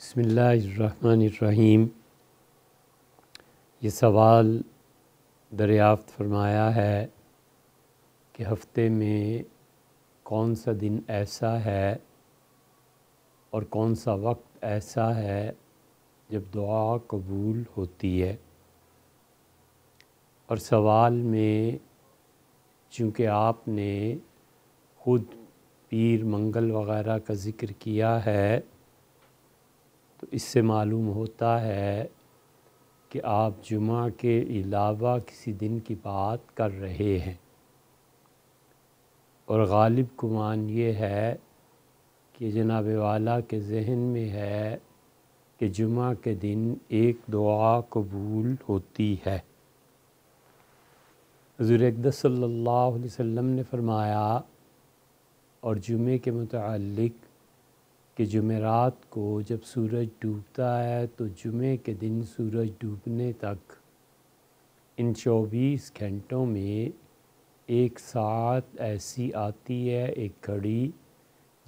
बसमीम ये सवाल दरियाफ़्त फरमाया है कि हफ़्ते में कौन सा दिन ऐसा है और कौन सा वक्त ऐसा है जब दुआ कबूल होती है और सवाल में चूँकि आपने ख़ुद पीर मंगल वगैरह का ज़िक्र किया है तो इससे मालूम होता है कि आप जुमा के अलावा किसी दिन की बात कर रहे हैं और गालिब कुमान ये है कि जनाब वाला के जहन में है कि जुमा के दिन एक दुआ कबूल होती है हजूर अकदस सल्लल्लाहु अलैहि वसल्लम ने फरमाया और जुमे के मतलब कि जुमेरात को जब सूरज डूबता है तो जुमे के दिन सूरज डूबने तक इन चौबीस घंटों में एक साथ ऐसी आती है एक घड़ी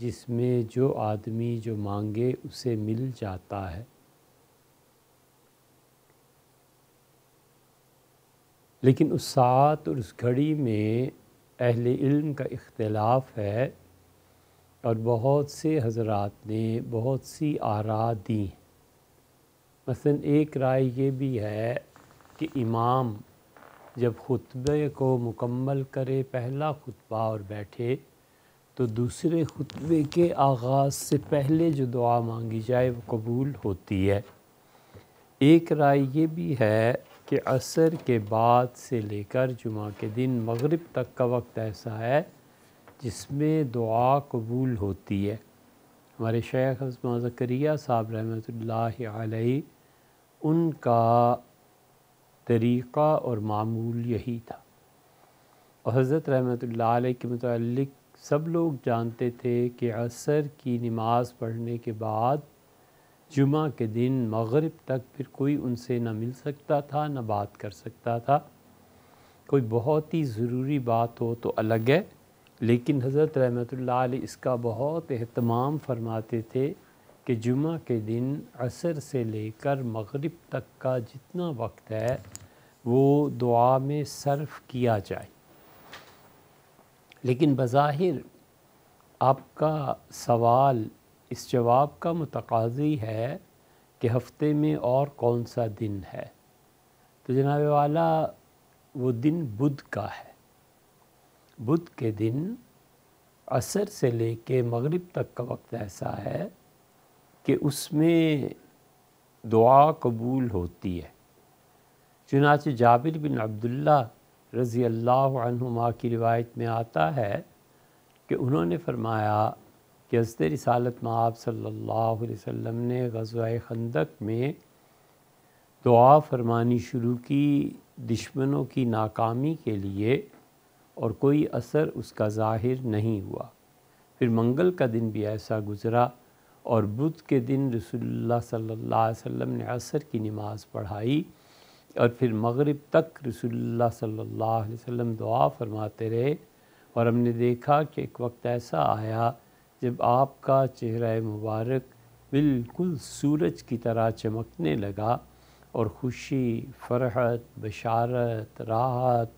जिसमें जो आदमी जो मांगे उसे मिल जाता है लेकिन उस साथ और उस घड़ी में अहले इल्म का इख्तलाफ है और बहुत से हजरत ने बहुत सी आरा दी मसलन एक राय ये भी है कि इमाम जब खुतबे को मुकम्मल करे पहला खुतबा और बैठे तो दूसरे खुतबे के आगाज़ से पहले जो दुआ मांगी जाए वो कबूल होती है एक राय ये भी है कि असर के बाद से लेकर जुमा के दिन मगरिब तक का वक्त ऐसा है जिसमें दुआ कबूल होती है हमारे शेख हजमा जकरिया साहब रहमत उनका तरीक़ा और मामूल यही था और हज़रत रहमत के मतलब सब लोग जानते थे कि असर की नमाज़ पढ़ने के बाद जुमा के दिन मगरब तक फिर कोई उनसे ना मिल सकता था ना बात कर सकता था कोई बहुत ही ज़रूरी बात हो तो अलग है लेकिन हज़रत रहमत इसका बहुत अहतमाम फरमाते थे कि जुमा के दिन असर से लेकर मगरब तक का जितना वक्त है वो दुआ में सर्फ किया जाए लेकिन बज़ाहिर आपका सवाल इस जवाब का मतकाजी है कि हफ्ते में और कौन सा दिन है तो जनाब वाला वो दिन बुध का है बुध के दिन असर से लेके मगरिब मगरब तक का वक्त ऐसा है कि उसमें दुआ कबूल होती है चुनाच जाबिर बिन अब्दुल्ला रज़ी अल्लाह की रिवायत में आता है कि उन्होंने फरमाया कि हजरत रिसालत में आप सल्लल्लाहु अलैहि वसल्लम ने गजवा खंदक में दुआ फरमानी शुरू की दुश्मनों की नाकामी के लिए और कोई असर उसका ज़ाहिर नहीं हुआ फिर मंगल का दिन भी ऐसा गुज़रा और बुध के दिन रसोल्ला सल्ला वसम ने असर की नमाज़ पढ़ाई और फिर मगरिब तक रसुल्ला सल्ला वसम दुआ फरमाते रहे और हमने देखा कि एक वक्त ऐसा आया जब आपका चेहरा मुबारक बिल्कुल सूरज की तरह चमकने लगा और खुशी फरहत बशारत राहत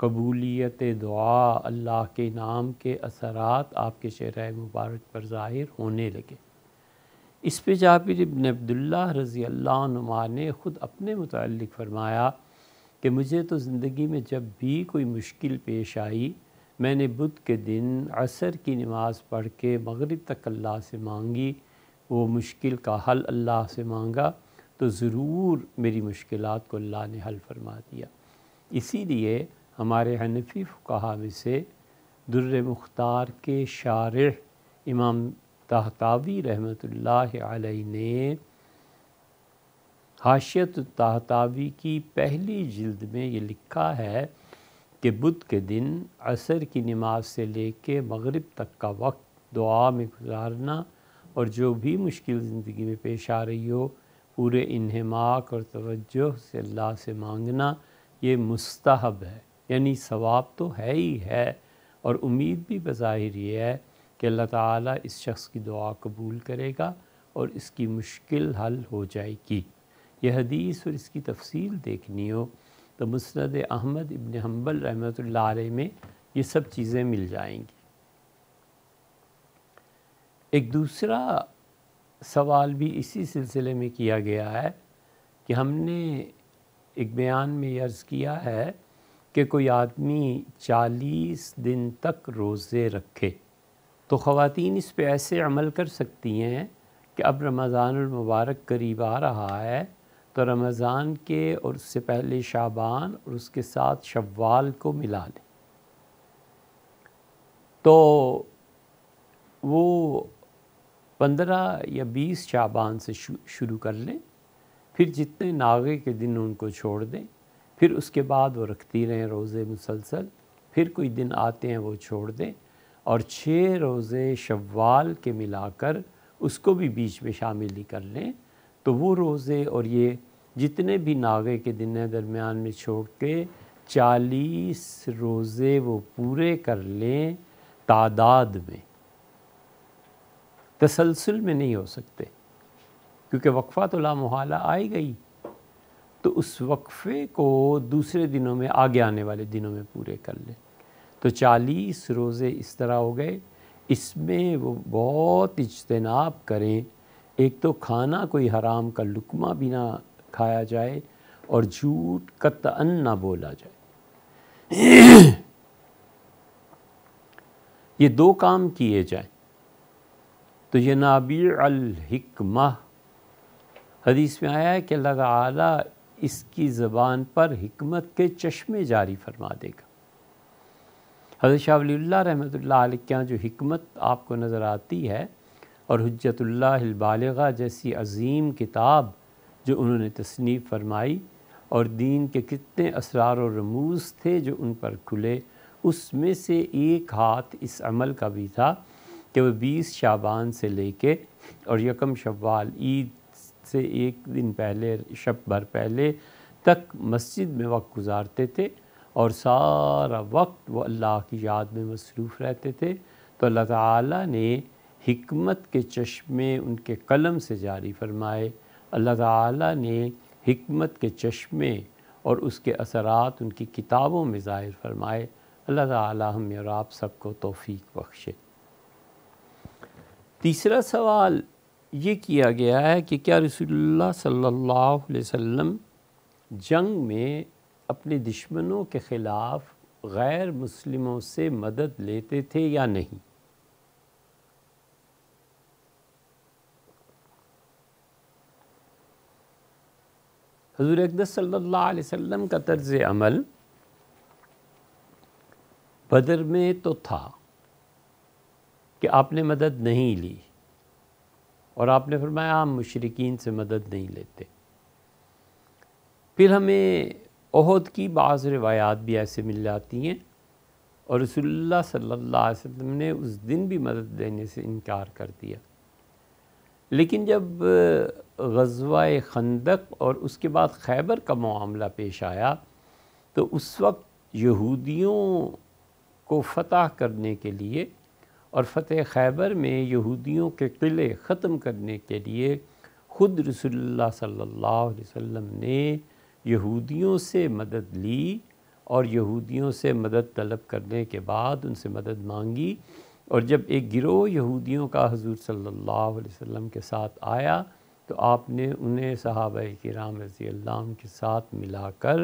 कबूलियत दुआ अल्लाह के नाम के असरात आपके शेर मुबारक पर ज़ाहिर होने लगे इस पे जाबिर इबन अब्दुल्ला रज़ी अल्लाह ने ख़ुद अपने मुतल फरमाया कि मुझे तो ज़िंदगी में जब भी कोई मुश्किल पेश आई मैंने बुध के दिन असर की नमाज़ पढ़ के मगरिब तक अल्लाह से मांगी वो मुश्किल का हल अल्लाह से मांगा तो ज़रूर मेरी मुश्किल को अल्लाह ने हल फरमा दिया इसीलिए हमारे हनफी फ़ुकाहा से दुर्र मुख्तार के शार इमाम तहतावी रहमत ने हाशियत तहतावी की पहली जल्द में ये लिखा है कि बुध के दिन असर की नमाज से लेके मगरिब तक का वक्त दुआ में गुजारना और जो भी मुश्किल ज़िंदगी में पेश आ रही हो पूरे इन्हमाक और तवज्जो से अल्लाह से मांगना ये मुस्तहब है यानी सवाब तो है ही है और उम्मीद भी बज़ाहिर ये है कि अल्लाह ताला इस शख्स की दुआ कबूल करेगा और इसकी मुश्किल हल हो जाएगी यह हदीस और इसकी तफसील देखनी हो तो मुस्द अहमद इबन हम्बल रहमत में ये सब चीज़ें मिल जाएंगी एक दूसरा सवाल भी इसी सिलसिले में किया गया है कि हमने एक बयान में अर्ज़ किया है कि कोई आदमी चालीस दिन तक रोज़े रखे तो ख़वान इस पर ऐसे अमल कर सकती हैं कि अब रमज़ानमबारक करीब आ रहा है तो रमज़ान के और उससे पहले शाबान और उसके साथ शवाल को मिला लें तो वो पंद्रह या बीस शाबान से शुरू कर लें फिर जितने नागे के दिन उनको छोड़ दें फिर उसके बाद वो रखती रहें रोज़े मुसलसल फिर कोई दिन आते हैं वो छोड़ दें और छः रोज़े शवाल के मिलाकर उसको भी बीच में शामिल ही कर लें तो वो रोज़े और ये जितने भी नागे के दिन हैं दरमियान में छोड़ के चालीस रोज़े वो पूरे कर लें तादाद में तसलसल में नहीं हो सकते क्योंकि वक्फ़ा तो ला आ आई गई तो उस वक्फे को दूसरे दिनों में आगे आने वाले दिनों में पूरे कर ले तो चालीस रोज़े इस तरह हो गए इसमें वो बहुत इजतनाब करें एक तो खाना कोई हराम का लुकमा भी ना खाया जाए और झूठ कतअन ना बोला जाए ये दो काम किए जाए तो ये नाबी अलहिकमा हदीस में आया है कि अल्लाह इसकी ज़बान पर हमत के चश्मे जारी फरमा देगा हजरत शाह रहमत क्या जो हमत आपको नज़र आती है और हजतुल्लाबालगा जैसी अजीम किताब जो उन्होंने तसनीफ़ फरमाई और दीन के कितने असरार और रमूज थे जो उन पर खुले उसमें से एक हाथ इस अमल का भी था कि वह बीस शाबान से लेके और यकम शवाल ईद से एक दिन पहले शब भर पहले तक मस्जिद में वक्त गुजारते थे और सारा वक्त वो अल्लाह की याद में मसरूफ़ रहते थे तो अल्लाह ने हमत के चश्मे उनके कलम से जारी फरमाए अल्लाह ने हमत के चश्मे और उसके असरात उनकी किताबों में ज़ाहिर फरमाए अल्लाह ताला हम और आप सबको तोफ़ी बख्शे तीसरा सवाल ये किया गया है कि क्या रसूलुल्लाह सल्लल्लाहु अलैहि वसल्लम जंग में अपने दुश्मनों के ख़िलाफ़ गैर मुस्लिमों से मदद लेते थे या नहीं हजूर अकदस सल्लल्लाहु अलैहि वसल्लम का तर्ज अमल बदर में तो था कि आपने मदद नहीं ली और आपने फरमाया हम मशरकिन से मदद नहीं लेते फिर हमें अहद की बाज़ रवायात भी ऐसे मिल जाती हैं और रसोल्ला सल्ला वसम ने उस दिन भी मदद देने से इनकार कर दिया लेकिन जब गजवा खंदक और उसके बाद खैबर का मामला पेश आया तो उस वक्त यहूदियों को फतह करने के लिए और फतेह खैबर में यहूदियों के किले ख़त्म करने के लिए ख़ुद रसोल्ला सल्ला वम ने यहूदियों से मदद ली और यहूदियों से मदद तलब करने के बाद उनसे मदद मांगी और जब एक गिरोह यहूदियों का हजूर सल्ला वसल्लम के साथ आया तो आपने उन्हें सहाब कराम रज़ी अल्लाह के साथ मिलाकर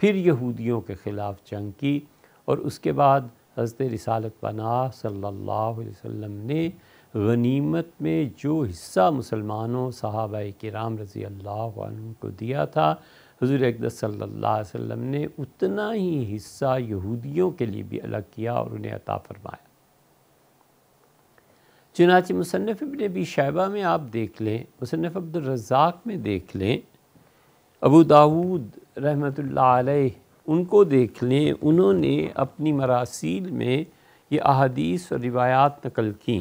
फिर यहूदियों के ख़िलाफ़ जंग की और उसके बाद हज़रत रिसालत पना सल्ला वम ने गनीमत में जो हिस्सा मुसलमानों के राम रज़ी अल्लाह को दिया था हजूर अकदस अलैहि वसल्लम ने उतना ही हिस्सा यहूदियों के लिए भी अलग किया और उन्हें अता फ़रमाया चुनाच मुसनफ़ इबन अबी शैबा में आप देख लें मुसनफ़ अब्दुलरजाक में देख लें अबू दाऊद रहमत उनको देख लें उन्होंने अपनी मरासील में ये अहदीस और रिवायात नकल की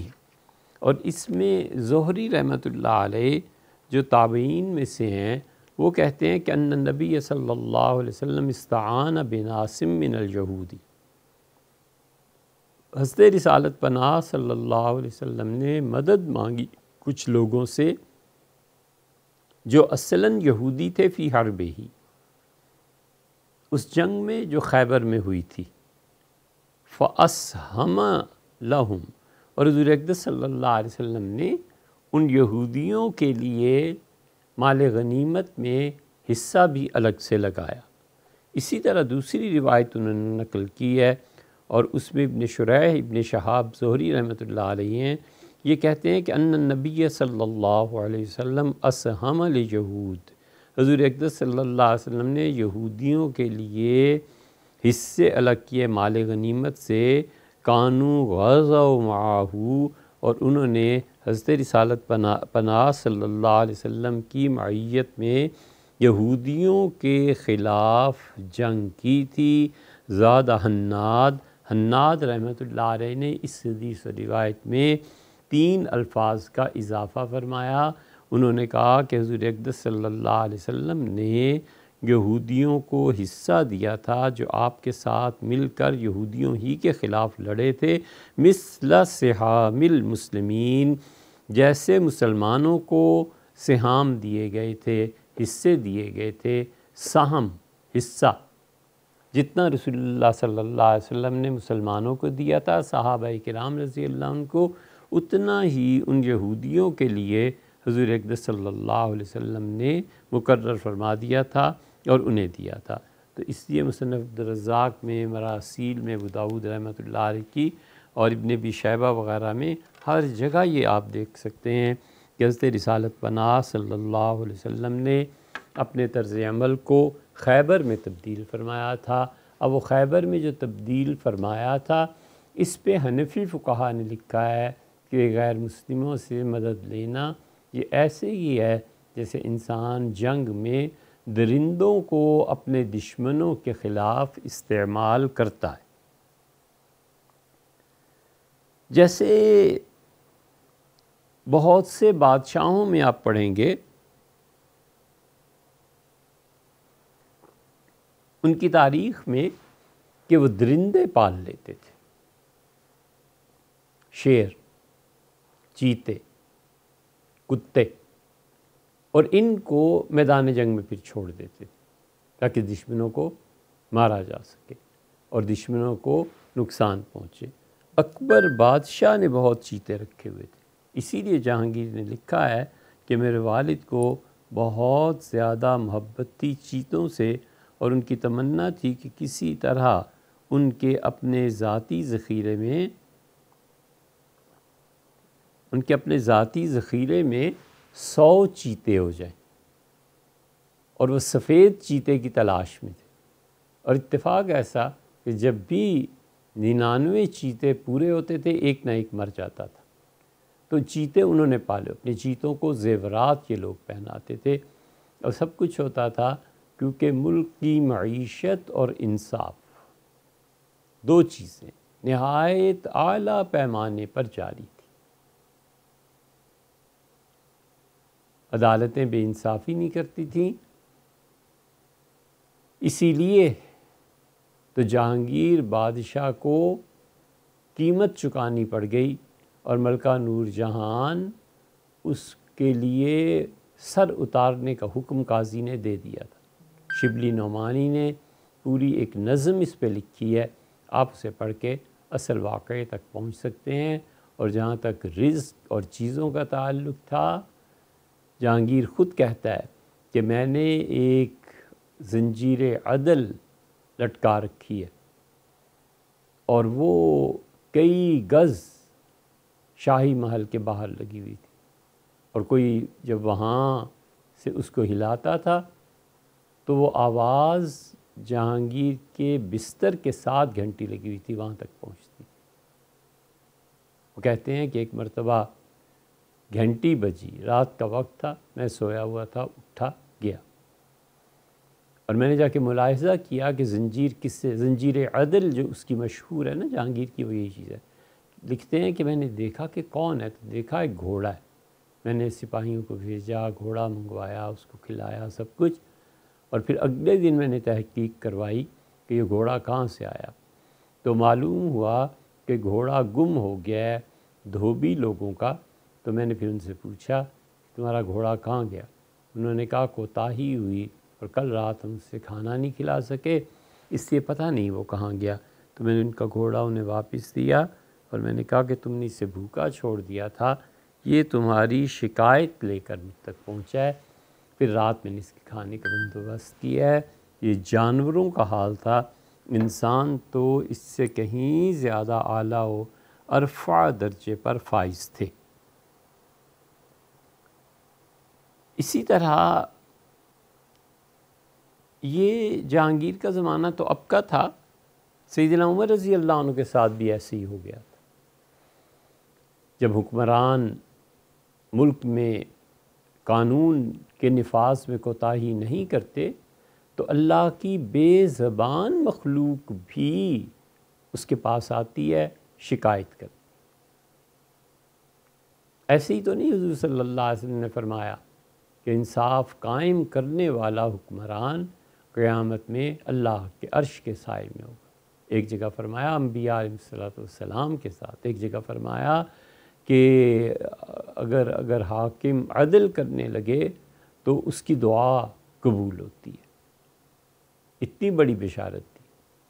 और इसमें जहरी रहमत जो ताबीन में से हैं वो कहते हैं कि अन नबी सल्ला वसम इस्तान बिनासिम मिनलजहूदी हसत रिसालत पनाह सल्ला वसम ने मदद मांगी कुछ लोगों से जो असलन यहूदी थे फ़ी हर बेही उस जंग में जो खैबर में हुई थी फ़स हम लहम और हजूर सल्ला ने उन यहूदियों के लिए माल गनीमत में हिस्सा भी अलग से लगाया इसी तरह दूसरी रिवायत उन्होंने नकल की है और उसमें इबन शुरह इबन शहाब जहरी रहमत हैं ये कहते हैं कि अन नबी सल्लल्लाहु अलैहि असहम यहूद हजूर अकदस सल्ला वसम ने यहूदियों के लिए हिस्से अलग किए माल गनीमत से कानू गज़ा माहू और उन्होंने हजरत रसालत पना पना सल्ला की मैत में यहूदियों के ख़िलाफ़ जंग की थी ज़्यादा हन्नाद हन्नाद रहमत ने इस हदीस रिवायत में तीन अल्फाज का इजाफ़ा फरमाया उन्होंने कहा कि हजूर अकदस सल्ला वम ने यहूदियों को हिस्सा दिया था जो आपके साथ मिलकर यहूदियों ही के ख़िलाफ़ लड़े थे मिसल सहामिल मुसलमीन जैसे मुसलमानों को सेहाम दिए गए थे हिस्से दिए गए थे साहम हिस्सा जितना रसोल्ला सल्ला वसम ने मुसलमानों को दिया था साहब कराम रज़ी अल्लाह उनको उतना ही उन यहूदियों के लिए हजूर अकद सल्ला वसम ने मुकर फरमा दिया था और उन्हें दिया था तो इसलिए मुसनफ़रजाक में मरासील में बुदाऊद रहमत की और इबन बी शैबा वग़ैरह में हर जगह ये आप देख सकते हैं कि हज़रत रिसालत पना सल्ला वम ने अपने तर्ज़मल को खैबर में तब्दील फरमाया था अब वो खैबर में जो तब्दील फरमाया था इस पर हनफी फ़ुकाहा ने लिखा है कि गैर मुस्लिमों से मदद लेना ये ऐसे ही है जैसे इंसान जंग में दरिंदों को अपने दुश्मनों के ख़िलाफ़ इस्तेमाल करता है जैसे बहुत से बादशाहों में आप पढ़ेंगे उनकी तारीख में कि वो दरिंदे पाल लेते थे शेर चीते कुत्ते और इनको मैदान जंग में फिर छोड़ देते थे ताकि दुश्मनों को मारा जा सके और दुश्मनों को नुकसान पहुँचे अकबर बादशाह ने बहुत चीते रखे हुए थे इसीलिए जहांगीर ने लिखा है कि मेरे वालिद को बहुत ज़्यादा मोहब्बती चीतों से और उनकी तमन्ना थी कि किसी तरह उनके अपने ज़ाती ज़ख़ीरे में उनके अपने ज़ाती ज़ख़ीरे में सौ चीते हो जाएं और वह सफ़ेद चीते की तलाश में थे और इत्तेफाक ऐसा कि जब भी निन्यानवे चीते पूरे होते थे एक ना एक मर जाता था तो चीते उन्होंने पाले अपने चीतों को जेवरात ये लोग पहनाते थे और सब कुछ होता था क्योंकि मुल्क की मीशत और इंसाफ दो चीज़ें नहायत आला पैमाने पर जारी अदालतें बेइंसाफ़ी नहीं करती थीं इसीलिए तो जहांगीर बादशाह को कीमत चुकानी पड़ गई और मलका नूर जहान उसके लिए सर उतारने का हुक्म काजी ने दे दिया था शिबली नौमानी ने पूरी एक नज़म इस पर लिखी है आप उसे पढ़ के असल वाक़े तक पहुंच सकते हैं और जहाँ तक रिज्क और चीज़ों का ताल्लुक़ था जहांगीर ख़ुद कहता है कि मैंने एक जंजीर अदल लटका रखी है और वो कई गज़ शाही महल के बाहर लगी हुई थी और कोई जब वहाँ से उसको हिलाता था तो वो आवाज़ जहांगीर के बिस्तर के साथ घंटी लगी हुई थी वहाँ तक पहुँचती वो कहते हैं कि एक मरतबा घंटी बजी रात का वक्त था मैं सोया हुआ था उठा गया और मैंने जाके मुलाहजा किया कि जंजीर किससे जंजीर अदल जो उसकी मशहूर है ना जहांगीर की वो यही चीज़ है लिखते हैं कि मैंने देखा कि कौन है तो देखा एक घोड़ा है मैंने सिपाहियों को भेजा घोड़ा मंगवाया उसको खिलाया सब कुछ और फिर अगले दिन मैंने तहकीक करवाई कि ये घोड़ा कहाँ से आया तो मालूम हुआ कि घोड़ा गुम हो गया धोबी लोगों का तो मैंने फिर उनसे पूछा तुम्हारा घोड़ा कहाँ गया उन्होंने कहा कोताही हुई और कल रात हम उससे खाना नहीं खिला सके इसलिए पता नहीं वो कहाँ गया तो मैंने उनका घोड़ा उन्हें वापस दिया और मैंने कहा कि तुमने इसे भूखा छोड़ दिया था ये तुम्हारी शिकायत लेकर मुझ तक पहुँचा है फिर रात मैंने इसके खाने का बंदोबस्त किया है ये जानवरों का हाल था इंसान तो इससे कहीं ज़्यादा आला हो अरफा दर्जे पर फाइज थे इसी तरह ये जहांगीर का ज़माना तो अब का था सईदना उमर रज़ी अल्लाह के साथ भी ऐसे ही हो गया था जब हुक्मरान मुल्क में कानून के नफाज में कोताही नहीं करते तो अल्लाह की बेज़बान मखलूक भी उसके पास आती है शिकायत कर ऐसे ही तो नहीं हजूर सल्ला ने फरमाया कि इंसाफ कायम करने वाला हुक्मरान क़यामत में अल्लाह के अर्श के साय में होगा एक जगह फरमाया अम्बिया सलाम के साथ एक जगह फरमाया कि अगर अगर हाकिम अदल करने लगे तो उसकी दुआ कबूल होती है इतनी बड़ी बिशारत थी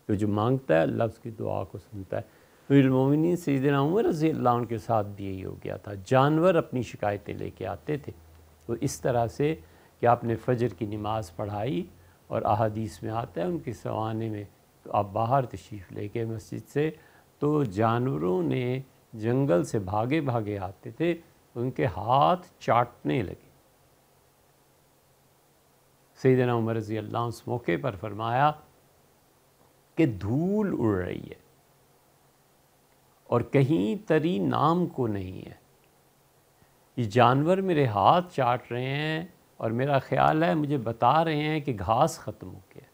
तो जो मांगता है अल्लाह उसकी दुआ को सुनता है तो फिरमोमिन सईदना उमर रजी अल्लाह के साथ भी यही हो गया था जानवर अपनी शिकायतें लेके आते थे तो इस तरह से कि आपने फजर की नमाज़ पढ़ाई और अहदीस में आता है उनके सवाने में तो आप बाहर तशीफ ले गए मस्जिद से तो जानवरों ने जंगल से भागे भागे आते थे उनके हाथ चाटने लगे सैदना उमर रजी अल्लाह उस मौके पर फरमाया कि धूल उड़ रही है और कहीं तरी नाम को नहीं है ये जानवर मेरे हाथ चाट रहे हैं और मेरा ख्याल है मुझे बता रहे हैं कि घास ख़त्म हो गया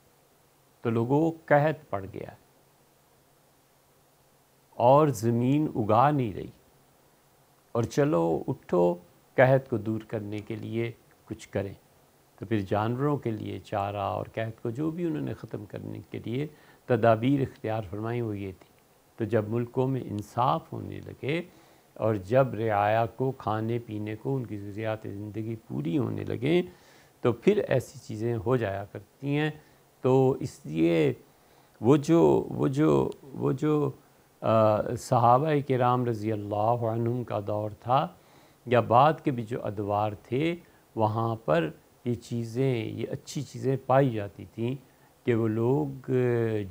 तो लोगों को कहत पड़ गया और ज़मीन उगा नहीं रही और चलो उठो कहत को दूर करने के लिए कुछ करें तो फिर जानवरों के लिए चारा और कहत को जो भी उन्होंने ख़त्म करने के लिए तदाबीर इख्तियार फरमाई हुई थी तो जब मुल्कों में इंसाफ होने लगे और जब रियाया को खाने पीने को उनकी ज़रूरियात ज़िंदगी पूरी होने लगें तो फिर ऐसी चीज़ें हो जाया करती हैं तो इसलिए वो जो वो जो वो जो सहाबा के राम रज़ी अल्लाह का दौर था या बाद के भी जो अदवार थे वहाँ पर ये चीज़ें ये अच्छी चीज़ें पाई जाती थी कि वो लोग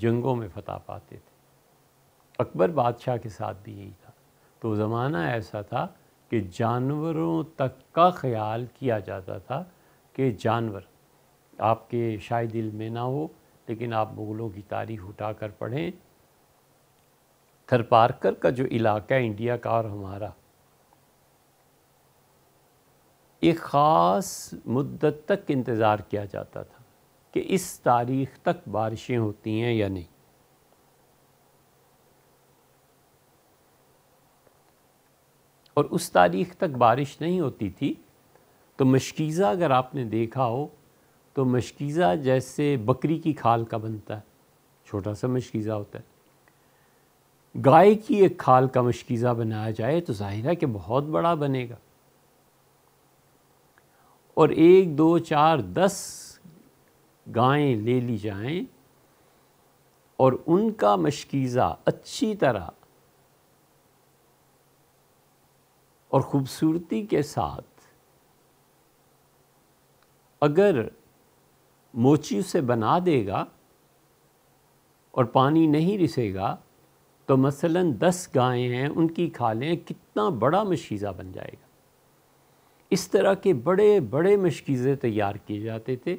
जंगों में फतह पाते थे अकबर बादशाह के साथ भी यही तो ज़माना ऐसा था कि जानवरों तक का ख्याल किया जाता था कि जानवर आपके शायद दिल में ना हो लेकिन आप मुग़लों की तारीख उठा कर पढ़ें थरपारकर का जो इलाका है इंडिया का और हमारा एक ख़ास मुद्दत तक इंतज़ार किया जाता था कि इस तारीख़ तक बारिशें होती हैं या नहीं और उस तारीख तक बारिश नहीं होती थी तो मशकीज़ा अगर आपने देखा हो तो मशकीज़ा जैसे बकरी की खाल का बनता है छोटा सा मशकीज़ा होता है गाय की एक खाल का मशकीज़ा बनाया जाए तो जाहिर है कि बहुत बड़ा बनेगा और एक दो चार दस गायें ले ली जाएं और उनका मशकीज़ा अच्छी तरह और ख़ूबसूरती के साथ अगर मोची से बना देगा और पानी नहीं रिसेगा तो मसलन दस गायें हैं उनकी खालें कितना बड़ा मशीज़ा बन जाएगा इस तरह के बड़े बड़े मशकीज़े तैयार किए जाते थे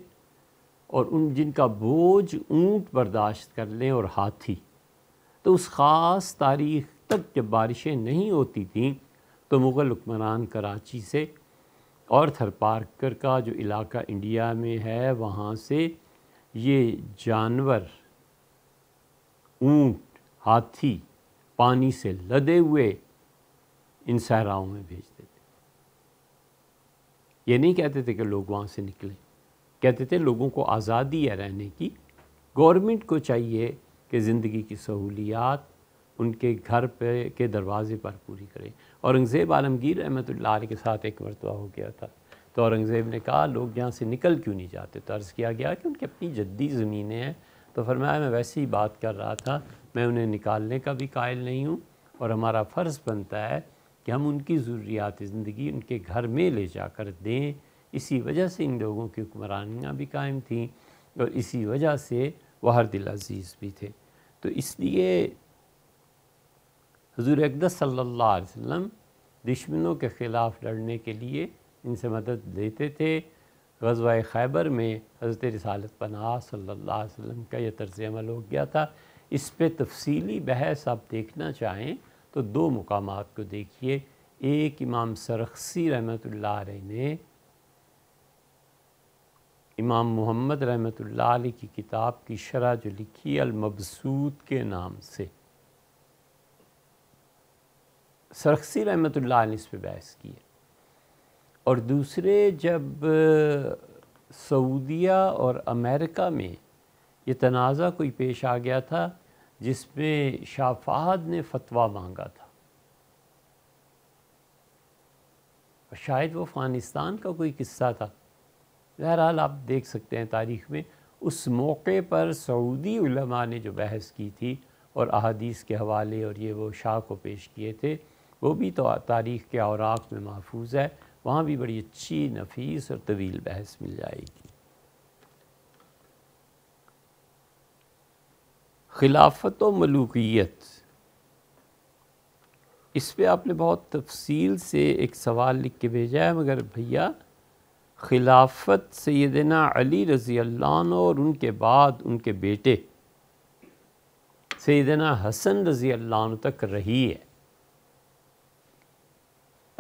और उन जिनका बोझ ऊंट बर्दाश्त कर लें और हाथी तो उस ख़ास तारीख तक जब बारिशें नहीं होती थीं तो मुग़ल हुक्मरान कराची से और थरपार्कर का जो इलाका इंडिया में है वहाँ से ये जानवर ऊँट हाथी पानी से लदे हुए इन सहराओं में भेज देते ये नहीं कहते थे कि लोग वहाँ से निकले कहते थे लोगों को आज़ादी है रहने की गवर्नमेंट को चाहिए कि ज़िंदगी की सहूलियात उनके घर पे के दरवाज़े पर पूरी करें औरंगज़ेब आलमगीर अहमद के साथ एक मरतबा हो गया था तो औरंगज़ेब ने कहा लोग यहाँ से निकल क्यों नहीं जाते तो अर्ज़ किया गया कि उनकी अपनी जद्दी ज़मीनें हैं तो फरमाया मैं वैसे ही बात कर रहा था मैं उन्हें निकालने का भी कायल नहीं हूँ और हमारा फ़र्ज़ बनता है कि हम उनकी ज़रूरियात ज़िंदगी उनके घर में ले जाकर दें इसी वजह से इन लोगों की हुक्मरानियाँ भी कायम थीं और इसी वजह से हर दिल अजीज़ भी थे तो इसलिए हजूर अकदस सल्ला दुश्मनों के ख़िलाफ़ लड़ने के लिए इनसे मदद लेते थे गजवा खैबर में हज़रत रसालत पनाह सल्ला वम का यह तर्ज अमल हो गया था इस पर तफसली बहस आप देखना चाहें तो दो मकाम को देखिए एक इमाम सरखसी रहमत ने इमाम मोहम्मद रहमत की किताब की शरह जो लिखी अलमबसूद के नाम से सरखसी रहमत ने इस पर बहस की है और दूसरे जब सऊदिया और अमेरिका में ये तनाज़ा कोई पेश आ गया था जिसमें शाफाद ने फतवा मांगा था और शायद वो अफ़गानिस्तान का कोई किस्सा था बहरहाल आप देख सकते हैं तारीख में उस मौके पर सऊदी ने जो बहस की थी और अहादीस के हवाले और ये वो शाह को पेश किए थे वो भी तो तारीख़ के औराक में महफूज है वहाँ भी बड़ी अच्छी नफीस और तवील बहस मिल जाएगी खिलाफत व मलूकियत इस पर आपने बहुत तफसील से एक सवाल लिख के भेजा है मगर भैया खिलाफत सैदना अली रज़ी अल्लाह और उनके बाद उनके बेटे सैदना हसन रज़ी अल्लाह तक रही है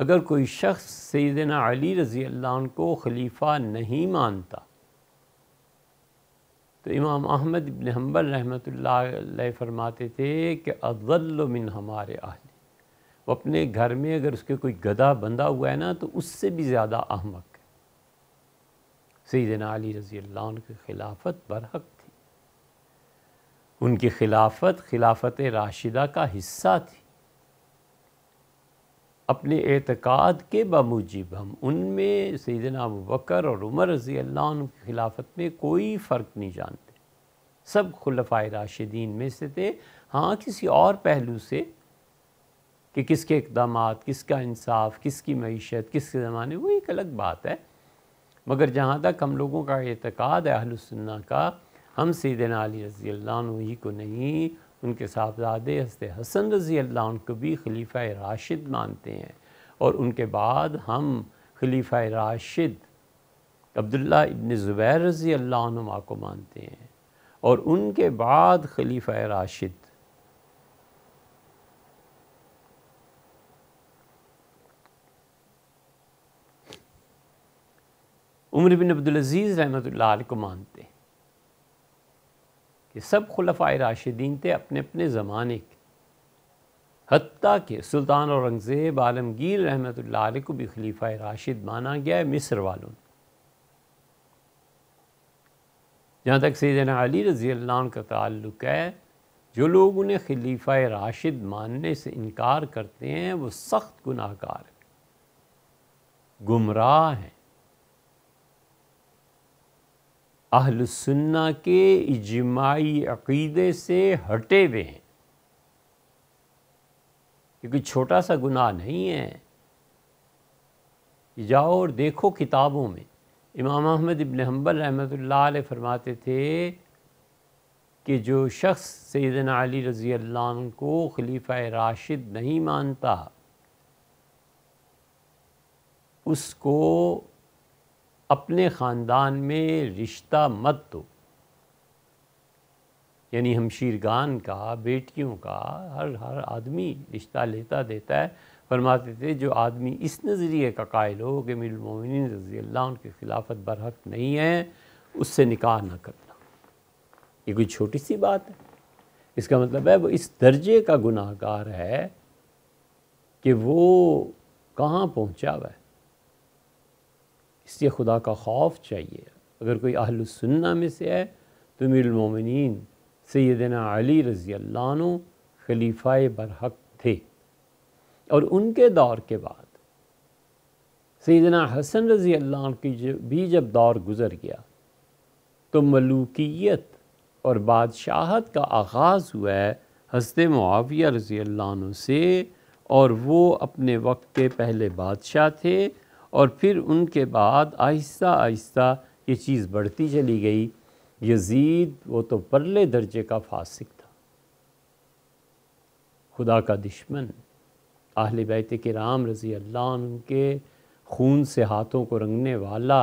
अगर कोई शख्स सैदना अली रज़ी अल्लाह को खलीफा नहीं मानता तो इमाम अहमद इबन हम्बल रहमत फरमाते थे कि अजल मिन हमारे आहली वो अपने घर में अगर उसके कोई गधा बंधा हुआ है ना तो उससे भी ज़्यादा अहमक है सैदना अली रज़ी अल्लाह की खिलाफत बरहक थी उनकी खिलाफत खिलाफत राशिदा का हिस्सा थी अपने एतक़ाद के बामूजब हम उनमें सैदना अबू बकर और उमर रज़ी अल्लाह की खिलाफत में कोई फ़र्क नहीं जानते सब खुलफा राशिदीन में से थे हाँ किसी और पहलू से कि किसके इकदाम किसका इंसाफ किसकी मीशत किसके ज़माने वो एक अलग बात है मगर जहाँ तक हम लोगों का एतक़ाद है अहलसन्ना का हम सैदना अली रज़ी अल्लाह ही को नहीं उनके साहबजादे हस्त हसन रज़ी अल्लाह को भी खलीफा राशिद मानते हैं और उनके बाद हम खलीफा राशिद अब्दुल्ला इबन ज़ुबैर रज़ी अल्लाह को मानते हैं और उनके बाद खलीफा राशिद उमर बिन अब्दुल अजीज रहमत को मानते हैं कि सब खुलफा राशिदीन थे अपने अपने ज़माने के हती के सुल्तान औरंगज़ेब आलमगीर रहमत को भी खलीफा राशिद माना गया है मिस्र वालों ने जहाँ तक सैदन अली रज़ी अल्लाह का ताल्लुक़ है जो लोग उन्हें खलीफा राशिद मानने से इनकार करते हैं वो सख्त गुनाहगार हैं गुमराह हैं अहल सुन्ना के इजमाही अकीदे से हटे हुए हैं क्योंकि छोटा सा गुनाह नहीं है जाओ और देखो किताबों में इमाम अहमद इबन हम्बल रहमत फरमाते थे कि जो शख्स सैदन अली रज़ी अल्लाह को खलीफा राशिद नहीं मानता उसको अपने ख़ानदान में रिश्ता मत दो यानी हमशीरगान का बेटियों का हर हर आदमी रिश्ता लेता देता है फरमाते थे जो आदमी इस नज़रिए का कायल हो कि मिलमिन रजी अल्लाह उनकी खिलाफत बरहक नहीं है उससे निकाह ना करना ये कोई छोटी सी बात है इसका मतलब है वो इस दर्जे का गुनाहगार है कि वो कहाँ पहुँचा हुआ है इसलिए खुदा का खौफ चाहिए अगर कोई अहल में से है तो मिलमिन सैदना अली रज़ी अल्लाह खलीफ़ा बरहक थे और उनके दौर के बाद सैदना हसन रज़ी अल्लाह की भी जब दौर गुज़र गया तो मलूकियत और बादशाहत का आगाज़ हुआ है हसत मुआविया रज़ी अल्लाह से और वो अपने वक्त के पहले बादशाह थे और फिर उनके बाद आहिस्ता आहिस्ता ये चीज़ बढ़ती चली गई यजीद वो तो परले दर्जे का फासिक था खुदा का दुश्मन आहल बैत के राम रज़ी अल्लाह उनके खून से हाथों को रंगने वाला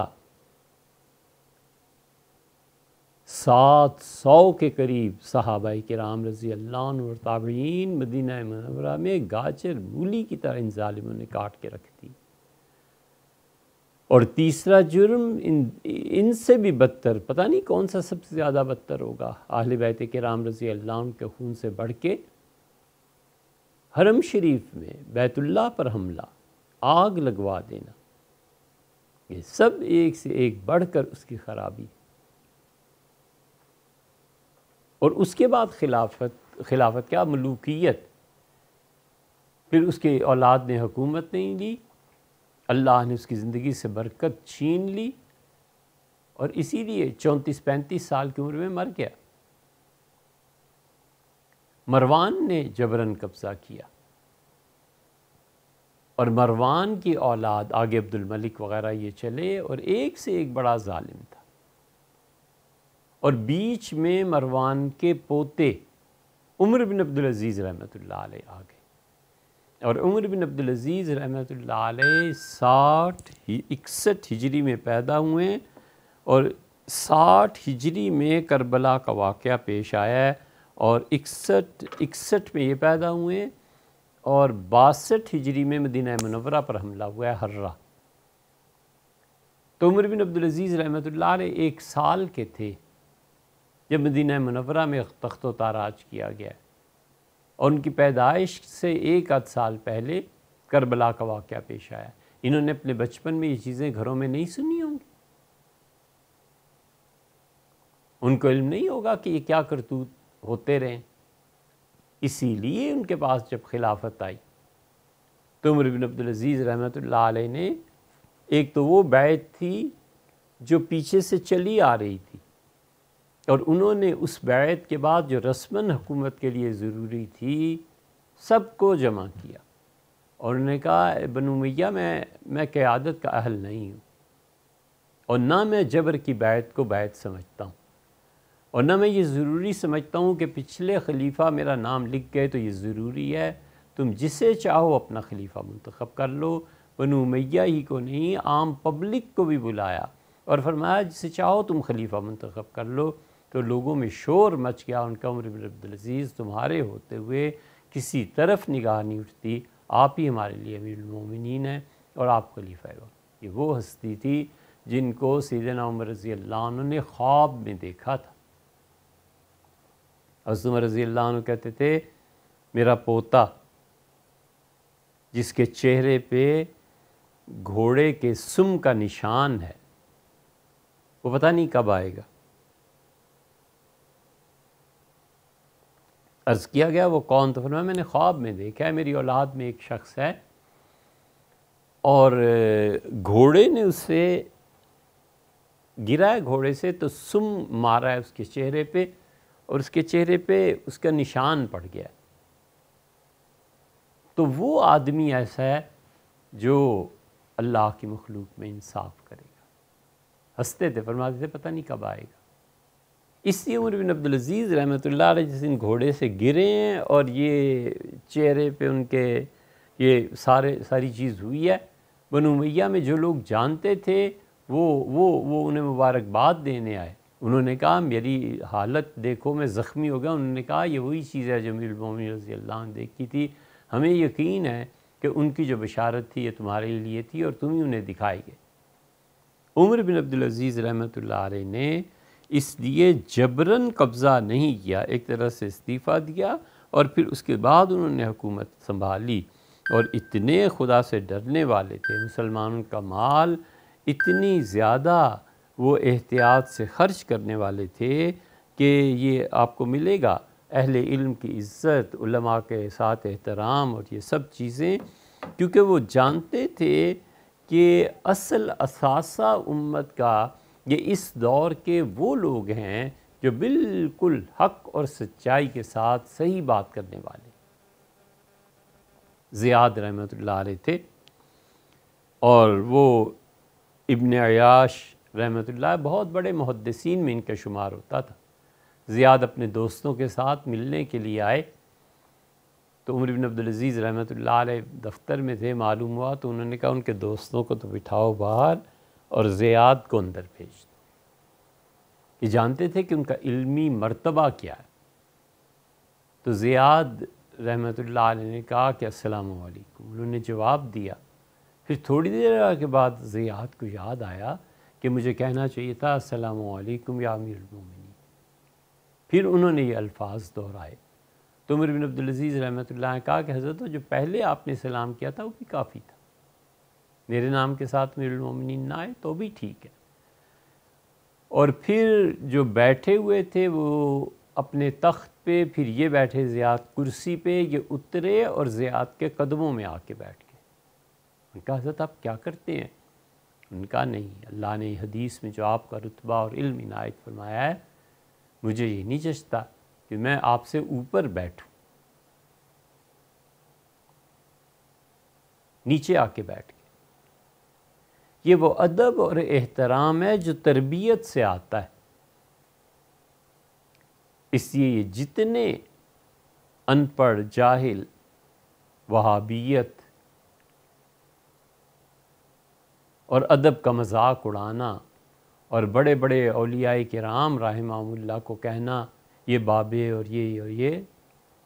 सात सौ के करीब सहाबाई के राम रज़ी अल्लाह और ताबीन मदीना मनवरा में गाजर मूली की तरह इन ालिमों ने काट के रख दी और तीसरा जुर्म इन इनसे भी बदतर पता नहीं कौन सा सबसे ज़्यादा बदतर होगा आहल बैत के राम रज़ी अल्लाह के खून से बढ़ के हरम शरीफ में बैतुल्ला पर हमला आग लगवा देना ये सब एक से एक बढ़कर उसकी ख़राबी और उसके बाद खिलाफत खिलाफत क्या मलूकियत फिर उसके औलाद ने हुकूमत नहीं ली अल्लाह ने उसकी ज़िंदगी से बरकत छीन ली और इसीलिए चौंतीस पैंतीस साल की उम्र में मर गया मरवान ने जबरन कब्ज़ा किया और मरवान की औलाद आगे अब्दुल मलिक वगैरह ये चले और एक से एक बड़ा ालिम था और बीच में मरवान के पोते उमर बिन अब्दुल अज़ीज़ रहमत आ गए और उमर बिन अब्दुलज़ीज़ रहमत साठ इकसठ हिजरी में पैदा हुए और साठ हिजरी में करबला का वाक़ पेश आया है और इकसठ इकसठ में ये पैदा हुए और बासठ हिजरी में मदीना मनवरा पर हमला हुआ है हर्रा तो उमर बिन अब्दुलज़ीज़ रहमत एक साल के थे जब मदीना मनवरा में तख्त ताराज किया गया और उनकी पैदाइश से एक आध साल पहले करबला का वाक़ पेश आया इन्होंने अपने बचपन में ये चीज़ें घरों में नहीं सुनी होंगी उनको इल्म नहीं होगा कि ये क्या करतूत होते रहें इसीलिए उनके पास जब खिलाफत आई तो उमर बिन अब्दुलज़ीज़ रहमत ने एक तो वो बैत थी जो पीछे से चली आ रही थी और उन्होंने उस बैत के बाद जो रस्मन हुकूमत के लिए ज़रूरी थी सबको जमा किया और उन्होंने कहा बनु मैया मैं मैं क़्यादत का अहल नहीं हूँ और ना मैं जबर की बैत को बैत समझता हूँ और ना मैं ये ज़रूरी समझता हूँ कि पिछले खलीफा मेरा नाम लिख गए तो ये ज़रूरी है तुम जिसे चाहो अपना खलीफा मंतखब कर लो बनु मैया ही को नहीं आम पब्लिक को भी बुलाया और फरमाया जिसे चाहो तुम खलीफा मंतखब कर लो तो लोगों में शोर मच गया उनका उम्र अब्दुलज़ीज़ तुम्हारे होते हुए किसी तरफ निगाह नहीं उठती आप ही हमारे लिए अमीरमिन हैं और आप खलीफा वक्त ये वो हस्ती थी जिनको सीदन उमर रज़ी अल्लाह ने ख्वाब में देखा था हजरत उमर रज़ी अल्लाह कहते थे मेरा पोता जिसके चेहरे पे घोड़े के सुम का निशान है वो पता नहीं कब आएगा अर्ज़ किया गया वो कौन तो फरमाया मैंने ख्वाब में देखा है मेरी औलाद में एक शख्स है और घोड़े ने उसे गिरा है घोड़े से तो सुम मारा है उसके चेहरे पे और उसके चेहरे पे उसका निशान पड़ गया तो वो आदमी ऐसा है जो अल्लाह की मखलूक में इंसाफ करेगा हंसते थे फरमाते थे पता नहीं कब आएगा इसी उम्र बिन अब्दुलज़ीज़ रहमत ला जिस दिन घोड़े से गिरे हैं और ये चेहरे पे उनके ये सारे सारी चीज़ हुई है बनु मैया में जो लोग जानते थे वो वो वो उन्हें मुबारकबाद देने आए उन्होंने कहा मेरी हालत देखो मैं ज़ख्मी हो गया उन्होंने कहा ये वही चीज़ है जमील मोमिन रजी अल्लाह ने देखी थी हमें यकीन है कि उनकी जो बशारत थी ये तुम्हारे लिए थी और तुम ही उन्हें गए उमर बिन अब्दुलज़ीज़ रहमत ने इसलिए जबरन कब्ज़ा नहीं किया एक तरह से इस्तीफ़ा दिया और फिर उसके बाद उन्होंने हुकूमत संभाली और इतने खुदा से डरने वाले थे मुसलमानों का माल इतनी ज़्यादा वो एहतियात से ख़र्च करने वाले थे कि ये आपको मिलेगा अहल इल्म की इज़्ज़त उलमा के साथ एहतराम और ये सब चीज़ें क्योंकि वो जानते थे कि असल असासा उम्मत का ये इस दौर के वो लोग हैं जो बिल्कुल हक और सच्चाई के साथ सही बात करने वाले ज़ियाद रहमत आ थे और वो इब्न अयाश रहमत बहुत बड़े मुहदसिन में इनका शुमार होता था ज़ियाद अपने दोस्तों के साथ मिलने के लिए आए तो उम्र बिन अब्दुलज़ीज़ रहमत दफ्तर में थे मालूम हुआ तो उन्होंने कहा उनके दोस्तों को तो बिठाओ बाहर और ज़ियाद को अंदर भेज दो ये जानते थे कि उनका इल्मी मर्तबा क्या है तो ज़ियाद रहमतुल्लाह ने कहा कि असलकुम उन्होंने जवाब दिया फिर थोड़ी देर के बाद ज़ियाद को याद आया कि मुझे कहना चाहिए था असलकुम या अमीरमिन फिर उन्होंने ये अल्फाज दोहराए तो उमर बिन अब्दुलज़ीज़ रहमत ने कहा कि हज़रत जो पहले आपने सलाम किया था वो भी काफ़ी था मेरे नाम के साथ मीरुलमोमिन ना आए तो भी ठीक है और फिर जो बैठे हुए थे वो अपने तख्त पे फिर ये बैठे ज़ियात कुर्सी पे ये उतरे और ज़ियात के कदमों में आके बैठ गए उनका हजरत आप क्या करते हैं उनका नहीं अल्लाह ने हदीस में जो आपका रुतबा और इल्म इनायत फरमाया है मुझे ये नहीं जचता कि मैं आपसे ऊपर बैठूं नीचे आके बैठ ये वो अदब और एहतराम है जो तरबियत से आता है इसलिए ये जितने अनपढ़ जाहिल वहाबियत और अदब का मजाक उड़ाना और बड़े बड़े अलियाई के राम राहमाउल्ला को कहना ये बाबे और ये और ये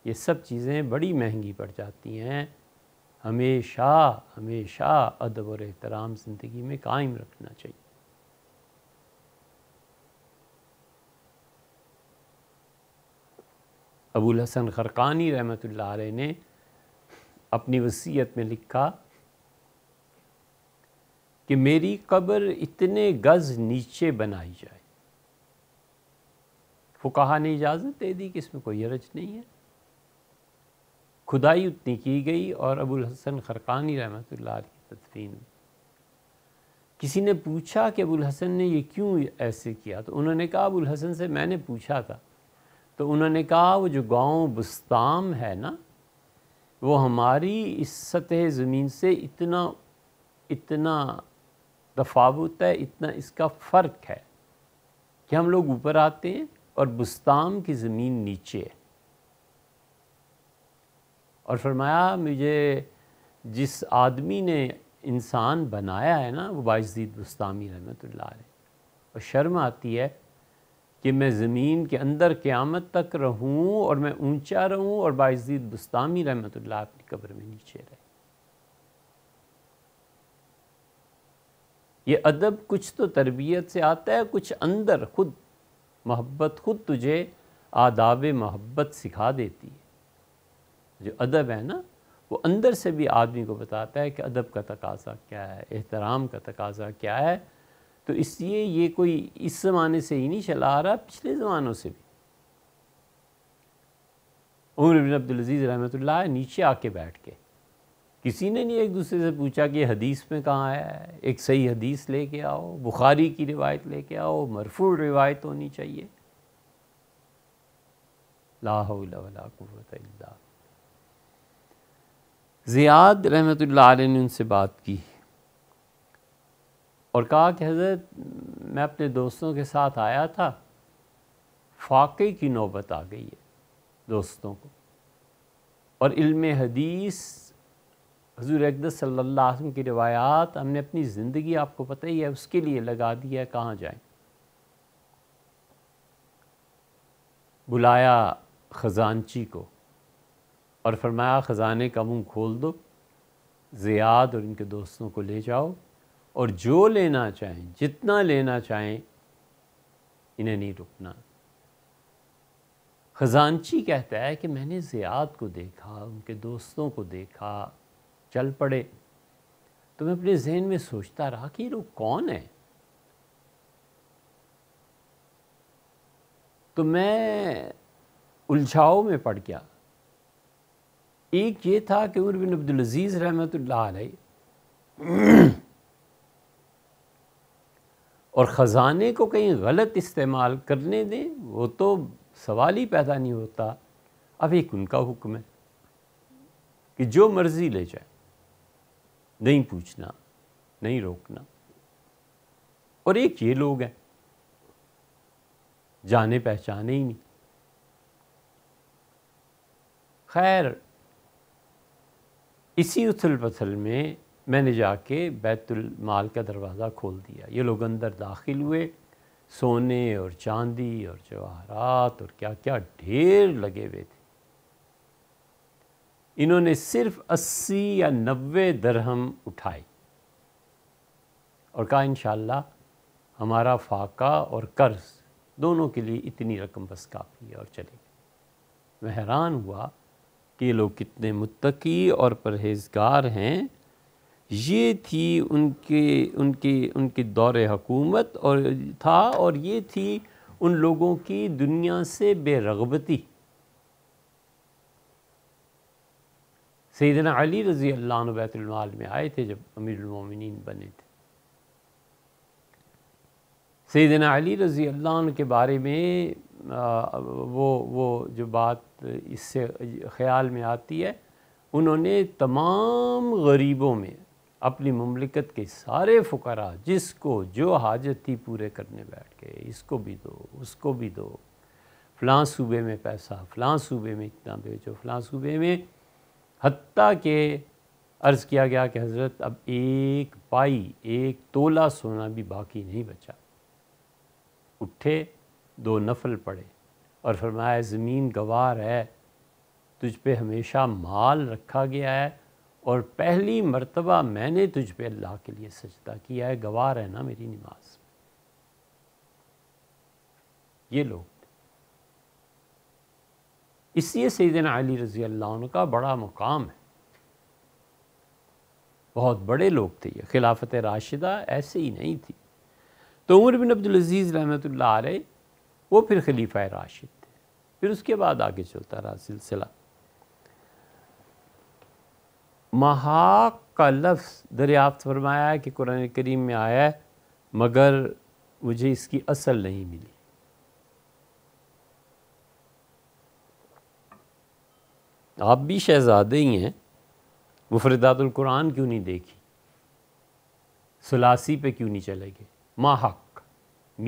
ये सब चीज़ें बड़ी महंगी पड़ जाती हैं हमेशा हमेशा अदब और एहतराम ज़िंदगी में कायम रखना चाहिए अबुल हसन खरकानी रहमत ने अपनी वसीयत में लिखा कि मेरी कब्र इतने गज़ नीचे बनाई जाए फुकाहा ने इजाज़त दे दी कि इसमें कोई अरज नहीं है खुदाई उतनी की गई और अबुल हसन खरकानी रहमत की तदफीन किसी ने पूछा कि अबुल हसन ने ये क्यों ऐसे किया तो उन्होंने कहा अबुल हसन से मैंने पूछा था तो उन्होंने कहा वो जो गांव बुस्ताम है ना वो हमारी इस सतह ज़मीन से इतना इतना तफावत है इतना इसका फ़र्क है कि हम लोग ऊपर आते हैं और बुस्ताम की ज़मीन नीचे है और फरमाया मुझे जिस आदमी ने इंसान बनाया है ना वो बाजीद बस्तानी रहमत ला और शर्म आती है कि मैं ज़मीन के अंदर क़्यामत तक रहूँ और मैं ऊंचा रहूँ और बाजीद बस्तानी रहमत अपनी कब्र में नीचे रहे ये अदब कुछ तो तरबियत से आता है कुछ अंदर ख़ुद मोहब्बत ख़ुद तुझे आदाब मोहब्बत सिखा देती है जो अदब है ना वो अंदर से भी आदमी को बताता है कि अदब का तकाजा क्या है एहतराम का तकाजा क्या है तो इसलिए ये कोई इस ज़माने से ही नहीं चला आ रहा पिछले ज़मानों से भी उमर बिन अब्दुलज़ीज़ रहमत नीचे आके बैठ के किसी ने नहीं एक दूसरे से पूछा कि हदीस में कहाँ आया है एक सही हदीस लेके आओ बुखारी की रिवायत लेके आओ मरफूल रिवायत होनी चाहिए लाहौला ज़ियाद रहमत ने उनसे बात की और कहा कि हज़रत मैं अपने दोस्तों के साथ आया था फाके की नौबत आ गई है दोस्तों को और इल्म हदीस हजूर अकदस अलैहि वसल्लम की रिवायात हमने अपनी ज़िंदगी आपको पता ही है उसके लिए लगा दिया है कहाँ जाएँ बुलाया खजानची को और फरमाया ख़जाने का मुँह खोल दो ज़ियाद और इनके दोस्तों को ले जाओ और जो लेना चाहें जितना लेना चाहें इन्हें नहीं रुकना खजानची कहता है कि मैंने ज़ियाद को देखा उनके दोस्तों को देखा चल पड़े तो मैं अपने जहन में सोचता रहा कि लोग कौन हैं तो मैं उलझाओ में पड़ गया एक ये था कि उमर बिन अब्दुलज़ीज़ रहमत और ख़जाने को कहीं गलत इस्तेमाल करने दें वो तो सवाल ही पैदा नहीं होता अब एक उनका हुक्म है कि जो मर्ज़ी ले जाए नहीं पूछना नहीं रोकना और एक ये लोग हैं जाने पहचाने ही नहीं खैर इसी उथल पथल में मैंने जाके माल का दरवाज़ा खोल दिया ये लोग अंदर दाखिल हुए सोने और चांदी और जवाहरात और क्या क्या ढेर लगे हुए थे इन्होंने सिर्फ अस्सी या नबे दरहम उठाए और कहा इन हमारा फाका और कर्ज़ दोनों के लिए इतनी रकम बस काफ़ी है और चले गए मैं हैरान हुआ कि ये लोग कितने मुत्तकी और परहेजगार हैं ये थी उनके उनके उनके दौर हकूमत और था और ये थी उन लोगों की दुनिया से बेरगबती सैदना अली रज़ी अल्लाह में आए थे जब अमीरमिन बने थे सैदना अली रज़ी अल्लाह के बारे में आ, वो वो जो बात इससे ख्याल में आती है उन्होंने तमाम गरीबों में अपनी ममलिकत के सारे फकरा जिसको जो हाजत थी पूरे करने बैठ गए इसको भी दो उसको भी दो फलां सूबे में पैसा फलां सूबे में इतना भेजो फलां सूबे में हती के अर्ज़ किया गया कि हज़रत अब एक पाई एक तोला सोना भी बाकी नहीं बचा उठे दो नफल पड़े और फरमाया ज़मीन गवार है तुझ पे हमेशा माल रखा गया है और पहली मरतबा मैंने तुझ पे अल्लाह के लिए सजदा किया है गवार है ना मेरी नमाज ये लोग इसलिए सैदन अली रज़ी अल्लाह का बड़ा मुकाम है बहुत बड़े लोग थे ये खिलाफत राशिदा ऐसे ही नहीं थी तो उमर बिन अब्दुलज़ीज़ रहमत ला वो फिर खलीफा राशिद थे फिर उसके बाद आगे चलता रहा सिलसिला महाक का लफ्ज़ दरियाफ्त फरमाया कि कुरान करीम में आया मगर मुझे इसकी असल नहीं मिली आप भी शहजादे ही हैं कुरान क्यों नहीं देखी सलासी पे क्यों नहीं चले गए माहक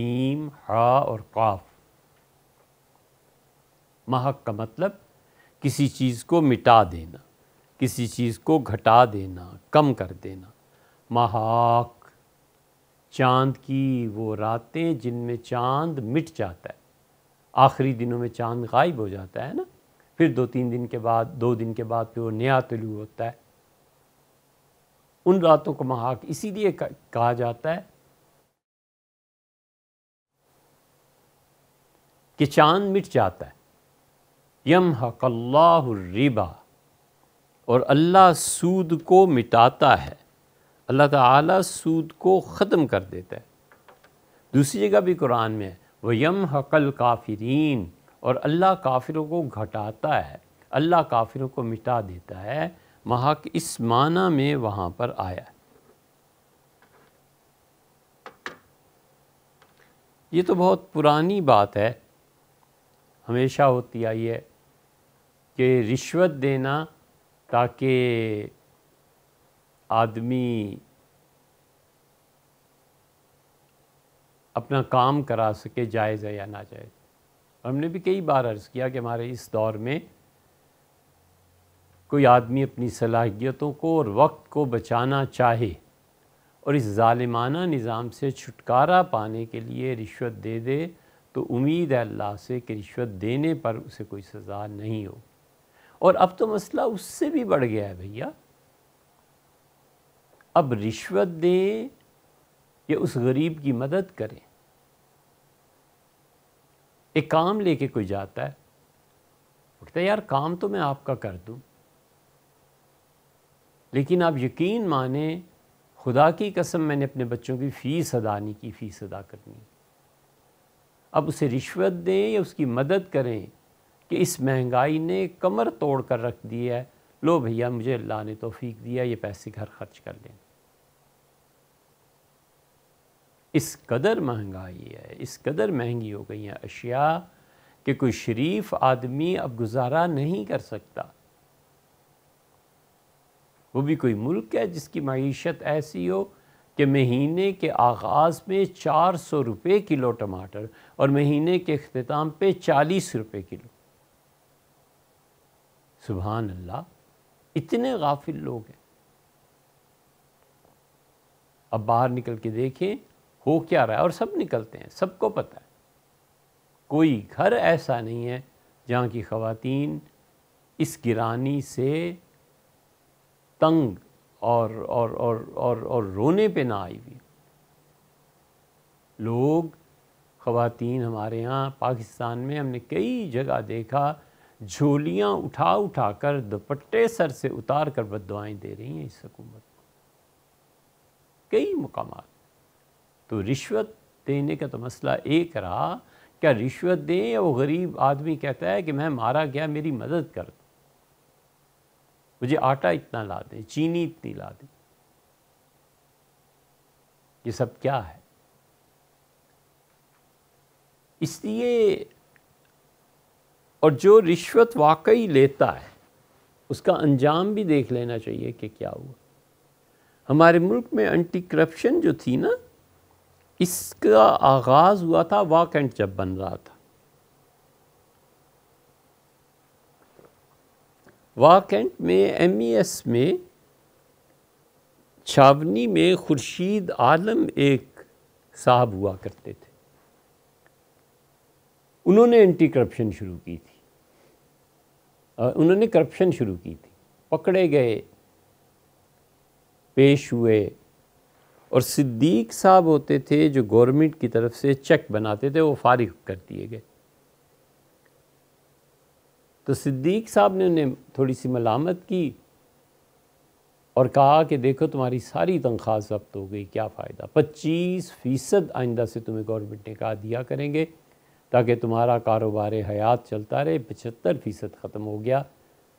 मीम हा और काफ़ महक का मतलब किसी चीज़ को मिटा देना किसी चीज़ को घटा देना कम कर देना महाक चांद की वो रातें जिनमें चांद मिट जाता है आखिरी दिनों में चांद गायब हो जाता है ना फिर दो तीन दिन के बाद दो दिन के बाद फिर वो नया तुलू होता है उन रातों को महाक इसीलिए कहा जाता है कि चांद मिट जाता है यम हकल्लाबा और अल्लाह सूद को मिटाता है अल्लाह ताला सूद को ख़त्म कर देता है दूसरी जगह भी कुरान में है वह यम हकल काफिरीन और अल्लाह काफिरों को घटाता है अल्लाह काफिरों को मिटा देता है महक इस माना में वहाँ पर आया ये तो बहुत पुरानी बात है हमेशा होती आई है कि रिश्वत देना ताकि आदमी अपना काम करा सके जायज़ है या ना जायज़ हमने भी कई बार अर्ज़ किया कि हमारे इस दौर में कोई आदमी अपनी सलाहियतों को और वक्त को बचाना चाहे और इस ालिमाना निज़ाम से छुटकारा पाने के लिए रिश्वत दे दे तो उम्मीद है अल्लाह से कि रिश्वत देने पर उसे कोई सज़ा नहीं होगी और अब तो मसला उससे भी बढ़ गया है भैया अब रिश्वत दे या उस गरीब की मदद करें एक काम लेके कोई जाता है उठता कहता है यार काम तो मैं आपका कर दूं लेकिन आप यकीन माने खुदा की कसम मैंने अपने बच्चों की फ़ीस अदा नहीं की फ़ीस अदा करनी अब उसे रिश्वत दें या उसकी मदद करें कि इस महंगाई ने कमर तोड़ कर रख दी है लो भैया मुझे अल्लाह ने तोफीक दिया ये पैसे घर खर्च कर लें इस कदर महंगाई है इस कदर महंगी हो गई है अशिया कि कोई शरीफ आदमी अब गुजारा नहीं कर सकता वो भी कोई मुल्क है जिसकी मीशत ऐसी हो कि महीने के आगाज़ में चार सौ रुपये किलो टमाटर और महीने के अख्ताम पे चालीस रुपये किलो सुबहान अल्लाह इतने गाफिल लोग हैं अब बाहर निकल के देखें हो क्या रहा है और सब निकलते हैं सबको पता है कोई घर ऐसा नहीं है जहाँ की ख़वातीन इस गिरानी से तंग और और और और और रोने पे ना आई हुई लोग ख़वातीन हमारे यहाँ पाकिस्तान में हमने कई जगह देखा झोलियाँ उठा उठा कर दुपट्टे सर से उतार कर बदवाएँ दे रही हैं इस हकूमत को कई मकाम तो रिश्वत देने का तो मसला एक रहा क्या रिश्वत दें या वो गरीब आदमी कहता है कि मैं मारा गया मेरी मदद कर दो मुझे आटा इतना ला दें चीनी इतनी ला दें ये सब क्या है इसलिए और जो रिश्वत वाकई लेता है उसका अंजाम भी देख लेना चाहिए कि क्या हुआ हमारे मुल्क में एंटी करप्शन जो थी ना इसका आगाज़ हुआ था वाकेंट जब बन रहा था वाकेंट में एम ई एस में छावनी में खुर्शीद आलम एक साहब हुआ करते थे उन्होंने एंटी करप्शन शुरू की थी उन्होंने करप्शन शुरू की थी पकड़े गए पेश हुए और सिद्दीक साहब होते थे जो गवर्नमेंट की तरफ से चेक बनाते थे वो फारिग कर दिए गए तो सिद्दीक साहब ने उन्हें थोड़ी सी मलामत की और कहा कि देखो तुम्हारी सारी तनख्वाह जब्त हो गई क्या फ़ायदा 25 फ़ीसद आइंदा से तुम्हें गवर्नमेंट ने कहा दिया करेंगे ताकि तुम्हारा कारोबार हयात चलता रहे पचहत्तर फ़ीसद ख़त्म हो गया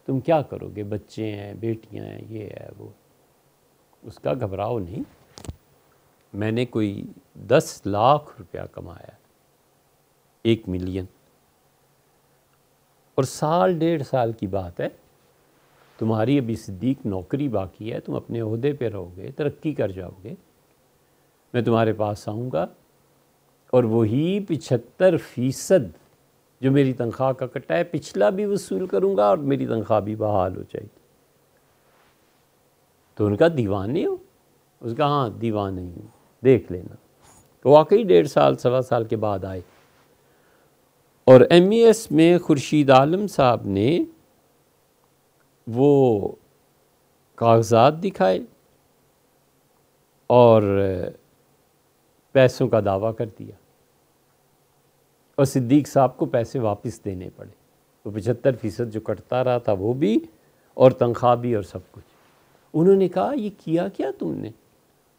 तुम क्या करोगे बच्चे हैं बेटियाँ हैं ये है वो उसका घबराओ नहीं मैंने कोई दस लाख रुपया कमाया एक मिलियन और साल डेढ़ साल की बात है तुम्हारी अभी सिद्दीक नौकरी बाकी है तुम अपने अहदे पे रहोगे तरक्की कर जाओगे मैं तुम्हारे पास आऊँगा और वही पिछहत्तर फ़ीसद जो मेरी तनख्वाह का कटा है पिछला भी वसूल करूँगा और मेरी तनख्वाह भी बहाल हो जाएगी तो उनका नहीं हो उसका हाँ दीवान नहीं हूँ देख लेना तो वाकई डेढ़ साल सवा साल के बाद आए और एम एस में खुर्शीद आलम साहब ने वो कागज़ात दिखाए और पैसों का दावा कर दिया और सिद्दीक साहब को पैसे वापस देने पड़े तो पचहत्तर फ़ीसद जो कटता रहा था वो भी और तनख्वाह भी और सब कुछ उन्होंने कहा ये किया क्या तुमने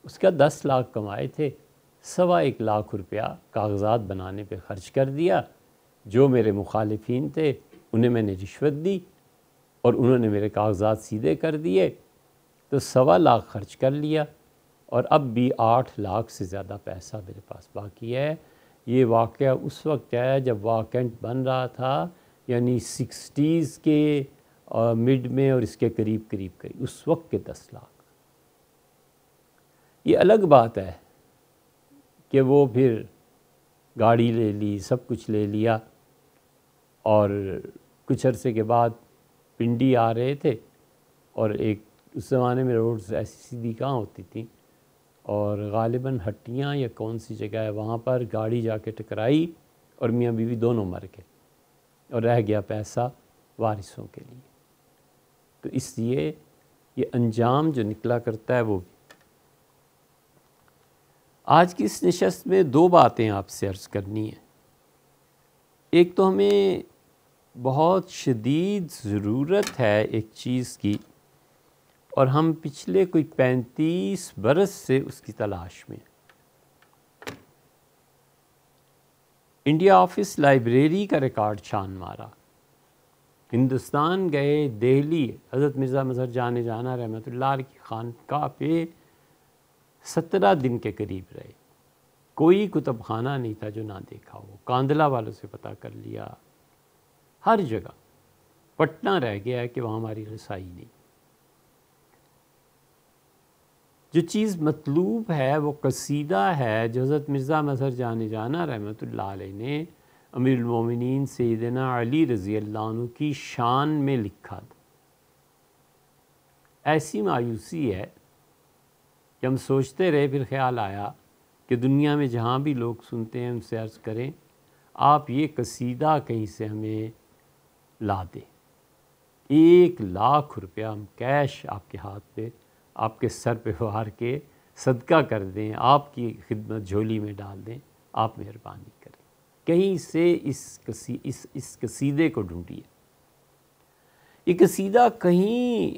उसका दस लाख कमाए थे सवा एक लाख रुपया कागजात बनाने पे ख़र्च कर दिया जो मेरे मुखालफन थे उन्हें मैंने रिश्वत दी और उन्होंने मेरे कागजात सीधे कर दिए तो सवा लाख खर्च कर लिया और अब भी आठ लाख से ज़्यादा पैसा मेरे पास बाकी है ये वाक़ उस वक्त है जब वाकेंट बन रहा था यानी सिक्सटीज़ के और मिड में और इसके करीब करीब करीब उस वक्त के दस लाख ये अलग बात है कि वो फिर गाड़ी ले ली सब कुछ ले लिया और कुछ अरसे के बाद पिंडी आ रहे थे और एक उस ज़माने में रोड्स ऐसी सीधी कहाँ होती थी और गालिबा हट्टियाँ या कौन सी जगह है वहाँ पर गाड़ी जाके टकराई और मियाँ बीवी दोनों मर गए और रह गया पैसा वारिसों के लिए तो इसलिए ये अंजाम जो निकला करता है वो भी आज की इस नशस्त में दो बातें आपसे अर्ज़ करनी है एक तो हमें बहुत शदीद ज़रूरत है एक चीज़ की और हम पिछले कोई पैंतीस बरस से उसकी तलाश में इंडिया ऑफिस लाइब्रेरी का रिकॉर्ड छान मारा हिंदुस्तान गए दिल्ली हज़रत मिर्ज़ा मजहर जाने जाना रहमत की का पे सत्रह दिन के करीब रहे कोई कुतुब खाना नहीं था जो ना देखा हो कांदला वालों से पता कर लिया हर जगह पटना रह गया कि वहाँ हमारी रसाई नहीं जो चीज़ मतलूब है वो कसीदा है जो हज़रत मिर्ज़ा मजहर जान जाना रहमत ने अमीरमिन सैदना अली रज़ी अल्लाह की शान में लिखा था ऐसी मायूसी है कि हम सोचते रहे फिर ख्याल आया कि दुनिया में जहाँ भी लोग सुनते हैं उनसे अर्ज़ करें आप ये कसीदा कहीं से हमें ला दें एक लाख रुपया हम कैश आपके हाथ पे आपके सर पे वार के सदका कर दें आपकी खिदमत झोली में डाल दें आप मेहरबानी करें कहीं से इस कसी इस इस कसीदे को ढूंढिए ये कसीदा कहीं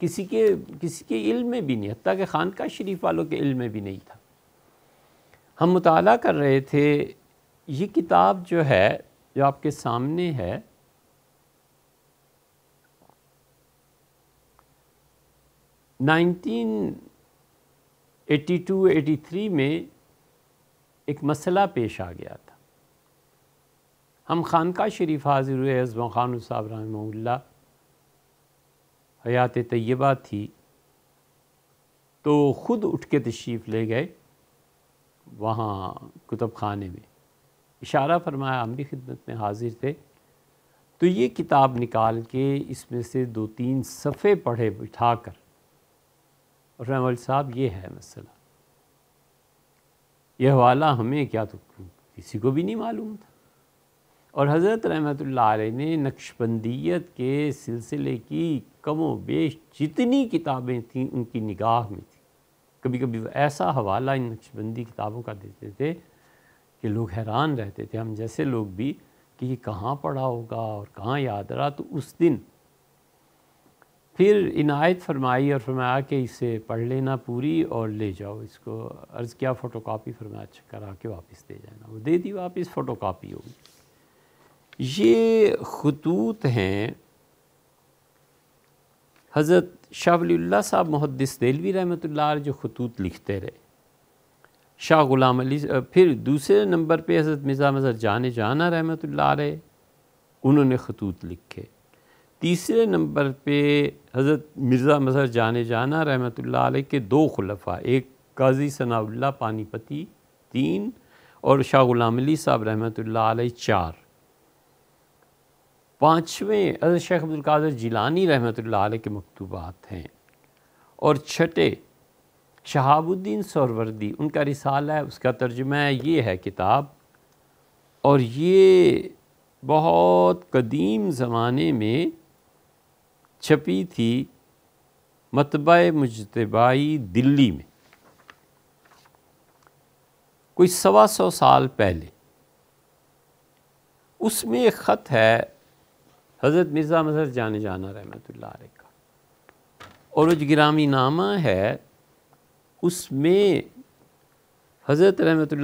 किसी के किसी के इल्म में भी नहीं हती कि ख़ानका शरीफ वालों के इल्म में भी नहीं था हम मुताल कर रहे थे ये किताब जो है जो आपके सामने है 1982-83 में एक मसला पेश आ गया था हम खानका शरीफ हाजिर हुए अजम खान साहब रहमल्ला हयात तय्यबा थी तो ख़ुद उठ के तशरीफ़ ले गए वहाँ कुतुब खाने में इशारा फरमाया हम भी खिदमत में हाजिर थे तो ये किताब निकाल के इसमें से दो तीन सफ़े पढ़े बिठा कर और फरमाल साहब ये है मसला यह हवाला हमें क्या तो किसी को भी नहीं मालूम था और हज़रत रहमत ने नक्शबंदीत के सिलसिले की कम बेश जितनी किताबें थीं उनकी निगाह में थी कभी कभी ऐसा हवाला इन नक्शबंदी किताबों का देते थे कि लोग हैरान रहते थे हम जैसे लोग भी कि ये कहाँ पढ़ा होगा और कहाँ याद रहा तो उस दिन फिर इनायत फरमाई और फरमाया कि इसे पढ़ लेना पूरी और ले जाओ इसको अर्ज़ किया फ़ोटो कापी फरमाया अच्छा करा के वापस दे जाना वो दे दी वापस फ़ोटो कापी होगी ये खतूत हैं हज़रत शाहवल्ला साहब मुहदस देलवी रहमत जो खतूत लिखते रहे शाह गुलाम अली फिर दूसरे नंबर पे हज़रत मिर्ज़ा मज़र जान जाना रहमत रहे उन्होंने खतूत लिखे तीसरे नंबर पे हज़रत मिर्ज़ा मज़हर जान जाना रहमत आल के दो खलफ़ा एक काजी सनाउल्ला पानीपति तीन और शाह गुलाम अली साहब रहमत आल चार पाँचवें हजरत शेख अब्दुल्कर जिलानी रहमत आल के मकतूबात हैं और छठे शहाबुद्दीन सरवर्दी उनका रिसाला है उसका तर्जमा ये है किताब और ये बहुत कदीम ज़माने में छपी थी मतब मुजतबाई दिल्ली में कोई सवा सौ साल पहले उसमें एक ख़त है हज़रत मिर्ज़ा मजहर जाने जाना रहमत ला का और जो ग्रामी नामा है उसमें हज़रत रहमत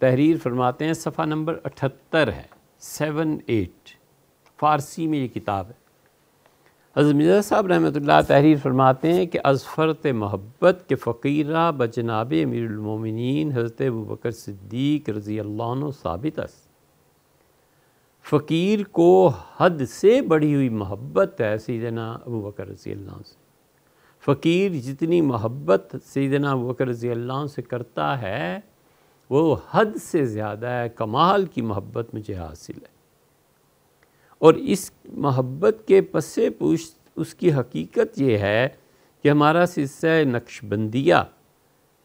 तहरीर फरमाते हैं सफ़ा नंबर अठहत्तर है सेवन एट फ़ारसी में ये किताब है हज़रत मिर्जा साहब रहमत तहरीर फरमाते हैं कि अजफ़रत मोहब्बत के फ़कीरा बजनाब अमीरमिन हज़रत बकर सिद्दीक रज़ी अल्लाह साबित फ़कीर को हद से बढ़ी हुई मोहब्बत है सीदना अबू बकर रज़ी अल्लाह से फ़कीर जितनी मोहब्बत सीदना अबू बकर रज़ी अल्लाह से करता है वो हद से ज़्यादा है कमाल की मोहब्बत मुझे हासिल है और इस मोहब्बत के पसे पूछ उसकी हकीकत ये है कि हमारा सिलसिला नक्शबंदिया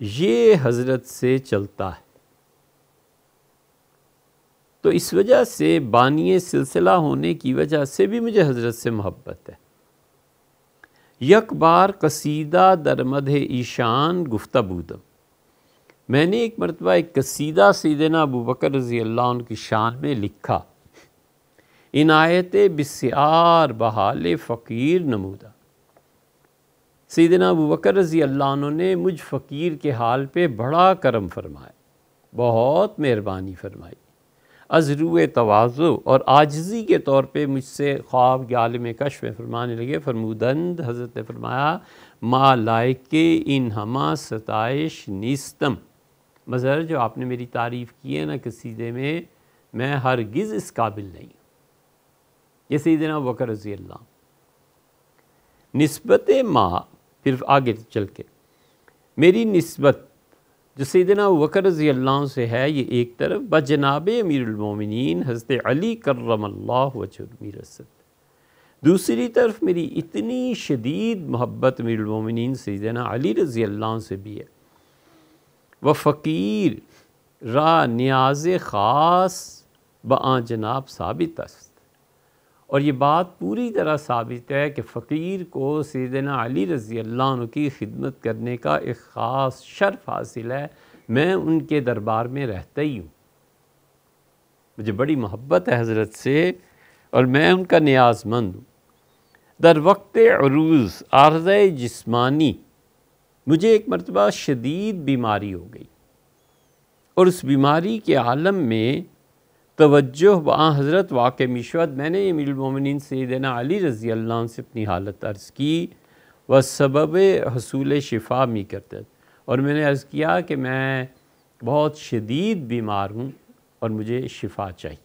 ये हज़रत से चलता है तो इस वजह से बानिए सिलसिला होने की वजह से भी मुझे हज़रत से मोहब्बत है यक बार कसीदा दरमद ईशान गुफ्ता बूदम मैंने एक मरतबा एक कसीदा सीदना अबू बकर रज़ी अल्लाह उनकी शान में लिखा इनायत बसार बहाल फ़कीर नमूदा सीदना अबू बकर रज़ी अल्लाह ने मुझ फ़कीर के हाल पे बड़ा करम फरमाया बहुत मेहरबानी फरमाई अजरू तोज़ो और आजजी के तौर पे मुझसे ख्वाब आलम कश में फरमाने लगे फरमूदंद हज़रत ने फरमाया माँ लायक इन हमा सताइश नीस्तम मज़र जो आपने मेरी तारीफ़ की है ना किसी में मैं हरगिज़ इस काबिल नहीं ये देना वक्र रजी अल्लाह नस्बत माँ फिर आगे चल के मेरी नस्बत जो सैदना वकर रजी अल्लाह से है ये एक तरफ ब जनाब अमीरमिन हज़रत अली करम वजमीरसत दूसरी तरफ मेरी इतनी शदीद मोहब्बत अमीरमिन सैदना अली रजी अल्लाह से भी है व फ़कीर रा न्याज ख़ास बनाब जनाब साबित अस और ये बात पूरी तरह साबित है कि फ़कीर को सदना अली रज़ी अल्लाह की खिदमत करने का एक ख़ास शर्फ हासिल है मैं उनके दरबार में रहता ही हूँ मुझे बड़ी मोहब्बत है हज़रत से और मैं उनका न्याजमंद हूँ दर वक्त अरूज़ आर्ज जिस्मानी मुझे एक मरतबा शदीद बीमारी हो गई और उस बीमारी के आलम में तवज्जो वहाँ हज़रत वाक़ मिशवत मैंने अमीरमिन सैदना अली रज़ी अल्लाह से अपनी हालत अर्ज़ की व सबब हसूल शिफा मी करते और मैंने अर्ज़ किया कि मैं बहुत शदीद बीमार हूँ और मुझे शिफा चाहिए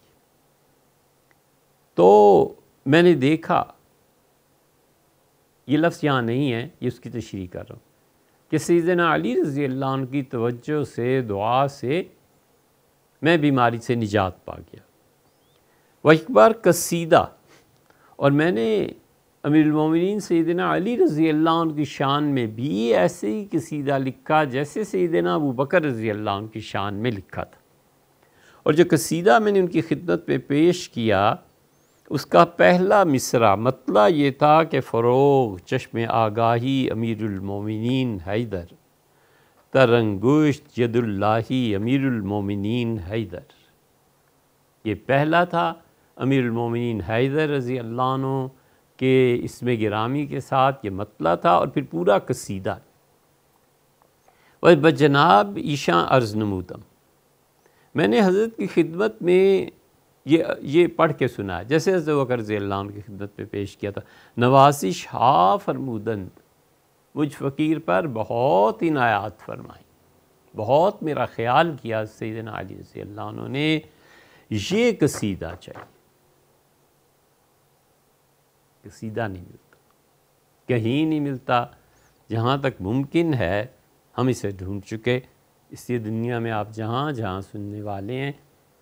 तो मैंने देखा ये लफ्ज़ यहाँ नहीं है ये उसकी तशरी कर रहा हूँ कि सैदना अली रज़ी अल्लाह की तवज्जो से दुआ से मैं बीमारी से निजात पा गया व एक बार कसीदा और मैंने अमीरमिन सैदना अली रज़ी अल्लाह की शान में भी ऐसे ही कसीदा लिखा जैसे सैदना अबू बकर रज़ी अल्लाह की शान में लिखा था और जो कसीदा मैंने उनकी खिदमत में पेश किया उसका पहला मिसरा मतला ये था कि फ़रोग चश्म आगाही अमीरमिन हैदर तरंगुश जदुल्लाही अमीरमिन हैदर ये पहला था अमीरमिन हैदर रज़ी अल्लाह के इसमें गिरामी के साथ ये मतला था और फिर पूरा कसीदा और बजनाब ईशा अर्ज़ नमूदम मैंने हज़रत की खिदमत में ये ये पढ़ के सुना जैसे हज़रत वकर की खिदमत में पेश किया था नवासिश शाह फरमूदंद मुझ फ़कीर पर बहुत इनायात फरमाई बहुत मेरा ख्याल किया सैदन अली से अल्लाह उन्होंने ये कसीदा चाहिए कसीदा नहीं मिलता कहीं नहीं मिलता जहाँ तक मुमकिन है हम इसे ढूंढ चुके इसलिए दुनिया में आप जहाँ जहाँ सुनने वाले हैं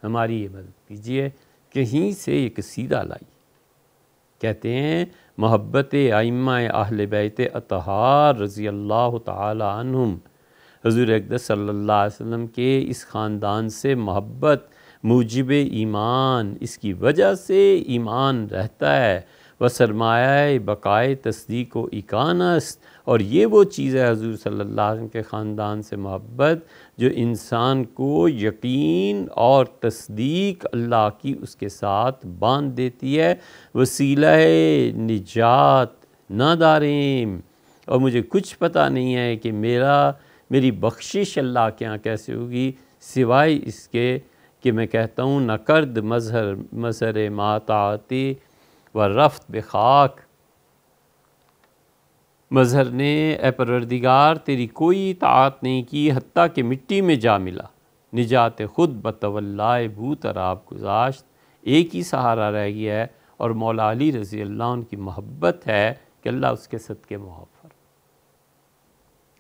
हमारी ये मदद कीजिए कहीं से ये कसीदा लाइए कहते हैं मोहब्बत आइम्मा आहल बैत अतहार रज़ी अल्लाह तुम हजूर अकदस अलैहि वसल्लम के इस ख़ानदान से मोहब्बत मूजब ईमान इसकी वजह से ईमान रहता है व सरमाया बकाए तस्दीक व इकानस्त और ये वो चीज़ है हजूर सल्ला के ख़ानदान से मोहब्बत जो इंसान को यकीन और तस्दीक अल्लाह की उसके साथ बांध देती है वसीला निजात ना दारेम और मुझे कुछ पता नहीं है कि मेरा मेरी बख्शिश अल्लाह के यहाँ कैसे होगी सिवाय इसके कि मैं कहता हूँ नकर्द मजहर मजहर माता व रफ्त बेखाक मज़हर ने ए परवरदिगार तेरी कोई तात नहीं की हती कि मिट्टी में जा मिला निजात खुद बतवल्ला बूतराब गुजाश्त एक ही सहारा रह गया है और मौला अली रज़ी अल्लाह उनकी मोहब्बत है कि अल्लाह उसके सद के मुहफ़र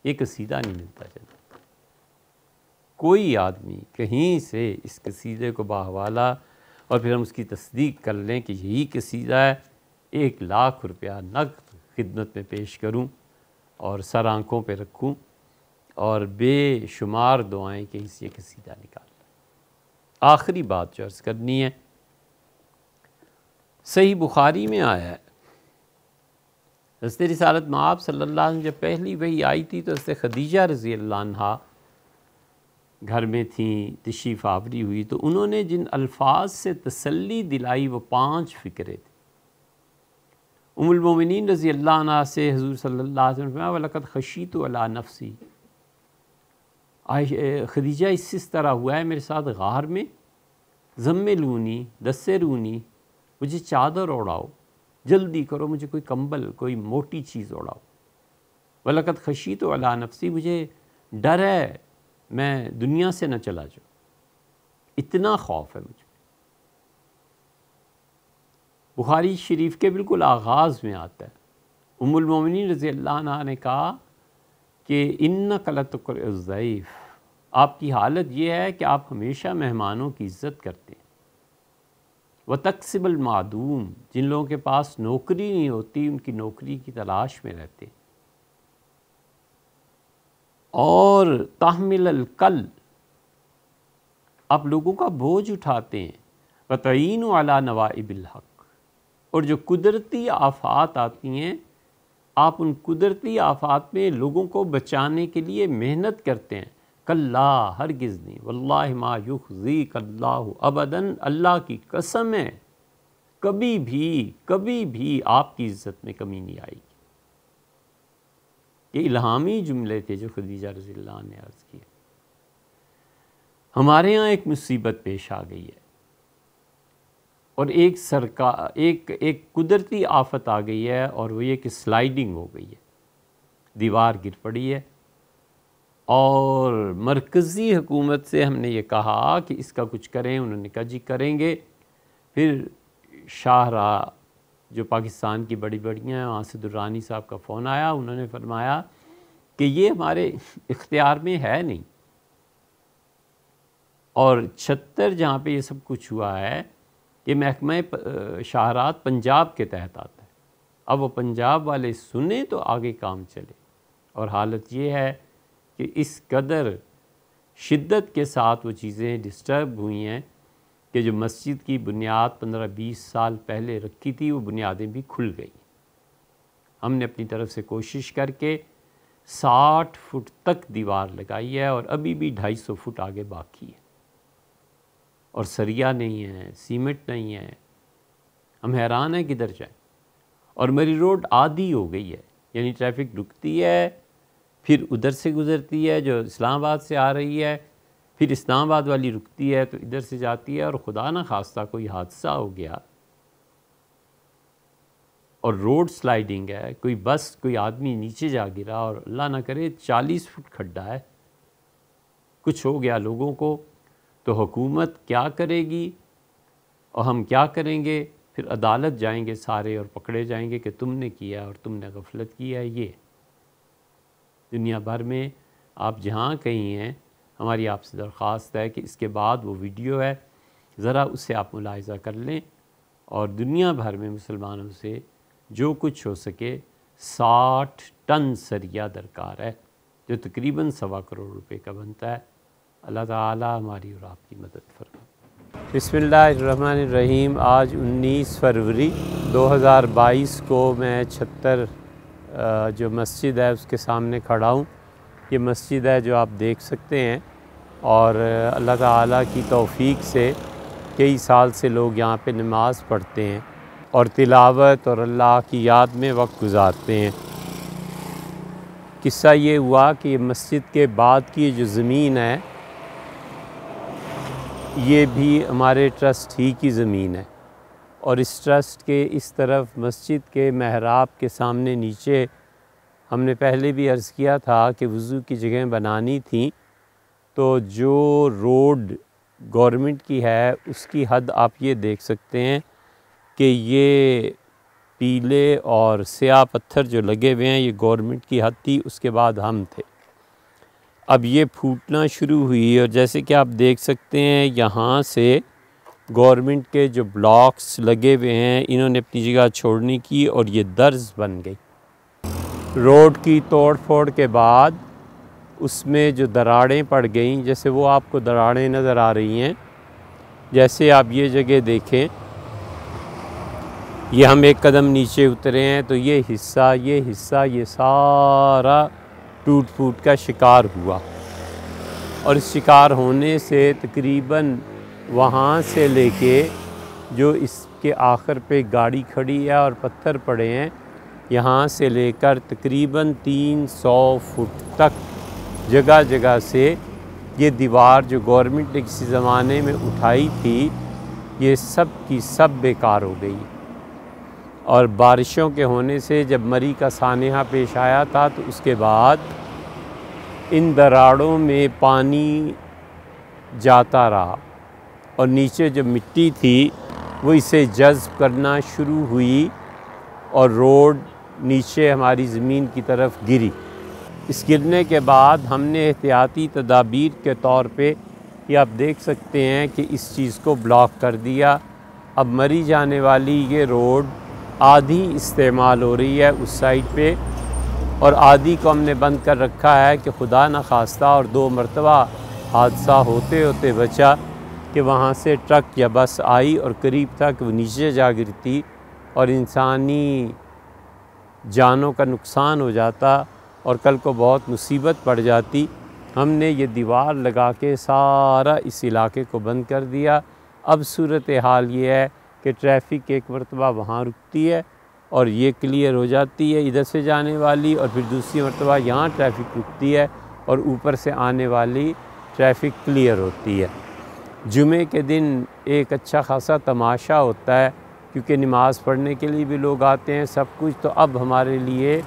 ये कसीदा नहीं मिलता जनाब कोई आदमी कहीं से इस कसीदे को बाहवाला और फिर हम उसकी तस्दीक कर लें कि यही कसीदा है एक लाख रुपया नकद खिदमत में पेश करूँ और सर आँखों पर रखूँ और बेशुमार दुआएँ के इस ये सीधा निकाल आखिरी बात जो अर्ज़ करनी है सही बुखारी में आया है हजरत रिसालत आप सल्ला जब पहली वही आई थी तो हजरत खदीजा रज़ी अल्लाह घर में थी तशीफ आवरी हुई तो उन्होंने जिन अल्फाज से तसल्ली दिलाई वो पाँच फ़िक्रे थे उमुलमोमिन रज़ी अल्लाह से हजूर सल्ला वक़द खशी तो अला नफसी खदीजा इस, इस तरह हुआ है मेरे साथ गार में जम्मे लूनी दस्से रूनी मुझे चादर ओढ़ाओ जल्दी करो मुझे कोई कंबल कोई मोटी चीज़ ओढ़ाओ वलकत खशी तो अला नफसी मुझे डर है मैं दुनिया से न चला जाऊँ इतना खौफ है मुझे बुखारी शरीफ के बिल्कुल आगाज़ में आता है उमुल उमुलमिन रज़ी अल्लाह ने कहा कि इन कलत आपकी हालत यह है कि आप हमेशा मेहमानों की इज़्ज़त करते हैं व तकसिबल मादूम जिन लोगों के पास नौकरी नहीं होती उनकी नौकरी की तलाश में रहते हैं और तहमिल कल आप लोगों का बोझ उठाते हैं बतईन अला नवा हक और जो कुदरती आफात आती हैं आप उन कुदरती आफात में लोगों को बचाने के लिए मेहनत करते हैं कल्ला हर गिजनी वल्ला मायुखी कल्ला अबदन अल्लाह की कसम है कभी भी कभी भी आपकी इज़्ज़त में कमी नहीं आएगी ये इलामी जुमले थे जो खदीजा रजील्ला ने अर्ज़ किया हमारे यहाँ एक मुसीबत पेश आ गई है और एक सरका एक एक कुदरती आफत आ गई है और वो ये कि स्लाइडिंग हो गई है दीवार गिर पड़ी है और मरकज़ी हुकूमत से हमने ये कहा कि इसका कुछ करें उन्होंने कहा जी करेंगे फिर शाहरा जो पाकिस्तान की बड़ी बड़ियाँ हैं वहाँ से दुर्रानी साहब का फ़ोन आया उन्होंने फरमाया कि ये हमारे इख्तियार में है नहीं और छत्तर जहाँ पे ये सब कुछ हुआ है ये महकमा शाहरात पंजाब के तहत आता है अब वो पंजाब वाले सुने तो आगे काम चले और हालत ये है कि इस कदर शिद्दत के साथ वो चीज़ें डिस्टर्ब हुई हैं कि जो मस्जिद की बुनियाद पंद्रह बीस साल पहले रखी थी वो बुनियादें भी खुल गई हमने अपनी तरफ से कोशिश करके साठ फुट तक दीवार लगाई है और अभी भी ढाई सौ फुट आगे बाकी है और सरिया नहीं है सीमेंट नहीं है हम हैरान हैं किधर जाए और मेरी रोड आधी हो गई है यानी ट्रैफिक रुकती है फिर उधर से गुज़रती है जो इस्लामाबाद से आ रही है फिर इस्लामाबाद वाली रुकती है तो इधर से जाती है और खुदा ना खास्ता कोई हादसा हो गया और रोड स्लाइडिंग है कोई बस कोई आदमी नीचे जा गिरा और अल्लाह ना करे चालीस फुट खड्डा है कुछ हो गया लोगों को तो हुकूमत क्या करेगी और हम क्या करेंगे फिर अदालत जाएंगे सारे और पकड़े जाएंगे कि तुमने किया और तुमने गफलत किया ये दुनिया भर में आप जहाँ कहीं हैं हमारी आपसे दरख्वास्त है कि इसके बाद वो वीडियो है ज़रा उससे आप मुलायजा कर लें और दुनिया भर में मुसलमानों से जो कुछ हो सके साठ टन सरिया दरकार है जो तकरीबन सवा करोड़ रुपए का बनता है अल्लाह ताला हमारी और आपकी मदद फरमा रहीम आज 19 फरवरी 2022 को मैं छत्तर जो मस्जिद है उसके सामने खड़ा हूँ ये मस्जिद है जो आप देख सकते हैं और अल्लाह ताला की तौफीक से कई साल से लोग यहाँ पे नमाज़ पढ़ते हैं और तिलावत और अल्लाह की याद में वक्त गुजारते हैं किस्सा ये हुआ कि मस्जिद के बाद की जो ज़मीन है ये भी हमारे ट्रस्ट ही की ज़मीन है और इस ट्रस्ट के इस तरफ मस्जिद के महराब के सामने नीचे हमने पहले भी अर्ज़ किया था कि वज़ू की जगह बनानी थी तो जो रोड गवर्नमेंट की है उसकी हद आप ये देख सकते हैं कि ये पीले और स्याह पत्थर जो लगे हुए हैं ये गवर्नमेंट की हद थी उसके बाद हम थे अब ये फूटना शुरू हुई और जैसे कि आप देख सकते हैं यहाँ से गवर्नमेंट के जो ब्लॉक्स लगे हुए हैं इन्होंने अपनी जगह छोड़ने की और ये दर्ज बन गई रोड की तोड़ फोड़ के बाद उसमें जो दरारें पड़ गई जैसे वो आपको दरारें नज़र आ रही हैं जैसे आप ये जगह देखें ये हम एक कदम नीचे उतरे हैं तो ये हिस्सा ये हिस्सा ये सारा टूट फूट का शिकार हुआ और इस शिकार होने से तकरीबन वहाँ से लेके जो इसके आखिर पे गाड़ी खड़ी है और पत्थर पड़े हैं यहाँ से लेकर तकरीबन 300 फुट तक जगह जगह से ये दीवार जो गवर्नमेंट ने किसी ज़माने में उठाई थी ये सब की सब बेकार हो गई और बारिशों के होने से जब मरी का सानहा पेश आया था तो उसके बाद इन दराड़ों में पानी जाता रहा और नीचे जो मिट्टी थी वो इसे जज्ब करना शुरू हुई और रोड नीचे हमारी ज़मीन की तरफ गिरी इस गिरने के बाद हमने एहतियाती तदाबीर के तौर पे ये आप देख सकते हैं कि इस चीज़ को ब्लॉक कर दिया अब मरी जाने वाली ये रोड आधी इस्तेमाल हो रही है उस साइड पे और आदि को हमने बंद कर रखा है कि खुदा न खास्ता और दो मरतबा हादसा होते होते बचा कि वहाँ से ट्रक या बस आई और करीब था कि वो नीचे जा गिरती और इंसानी जानों का नुकसान हो जाता और कल को बहुत मुसीबत पड़ जाती हमने ये दीवार लगा के सारा इस इलाके को बंद कर दिया अब सूरत हाल ये है कि ट्रैफिक एक मरतबा वहाँ रुकती है और ये क्लियर हो जाती है इधर से जाने वाली और फिर दूसरी मरतबा यहाँ ट्रैफिक रुकती है और ऊपर से आने वाली ट्रैफिक क्लियर होती है जुमे के दिन एक अच्छा खासा तमाशा होता है क्योंकि नमाज़ पढ़ने के लिए भी लोग आते हैं सब कुछ तो अब हमारे लिए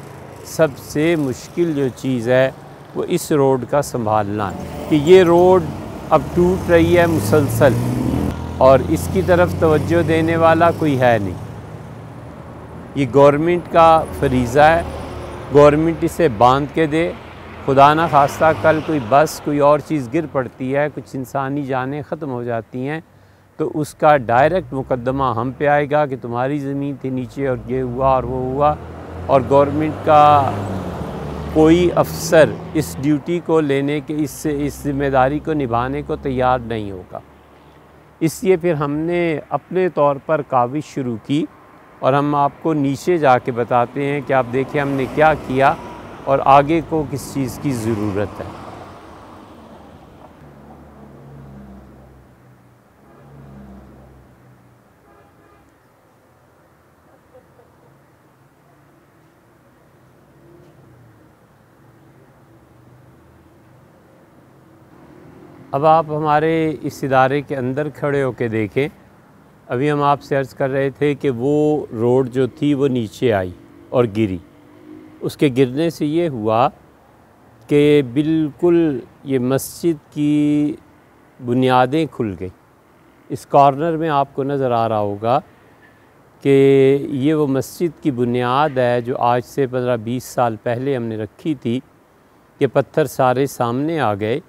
सबसे मुश्किल जो चीज़ है वो इस रोड का संभालना है कि ये रोड अब टूट रही है मुसलसल और इसकी तरफ तवज्जो देने वाला कोई है नहीं ये गवर्नमेंट का फरीज़ा है गवर्नमेंट इसे बांध के दे खुदा ना खास्ता कल कोई बस कोई और चीज़ गिर पड़ती है कुछ इंसानी जानें ख़त्म हो जाती हैं तो उसका डायरेक्ट मुकदमा हम पे आएगा कि तुम्हारी ज़मीन थी नीचे और ये हुआ और वो हुआ और गवर्नमेंट का कोई अफसर इस ड्यूटी को लेने के इससे इस जिम्मेदारी को निभाने को तैयार नहीं होगा इसलिए फिर हमने अपने तौर पर काविश शुरू की और हम आपको नीचे जा के बताते हैं कि आप देखें हमने क्या किया और आगे को किस चीज़ की ज़रूरत है अब आप हमारे इस इदारे के अंदर खड़े होकर देखें अभी हम आपसे अर्ज़ कर रहे थे कि वो रोड जो थी वो नीचे आई और गिरी उसके गिरने से ये हुआ कि बिल्कुल ये मस्जिद की बुनियादें खुल गई इस कॉर्नर में आपको नज़र आ रहा होगा कि ये वो मस्जिद की बुनियाद है जो आज से पंद्रह बीस साल पहले हमने रखी थी कि पत्थर सारे सामने आ गए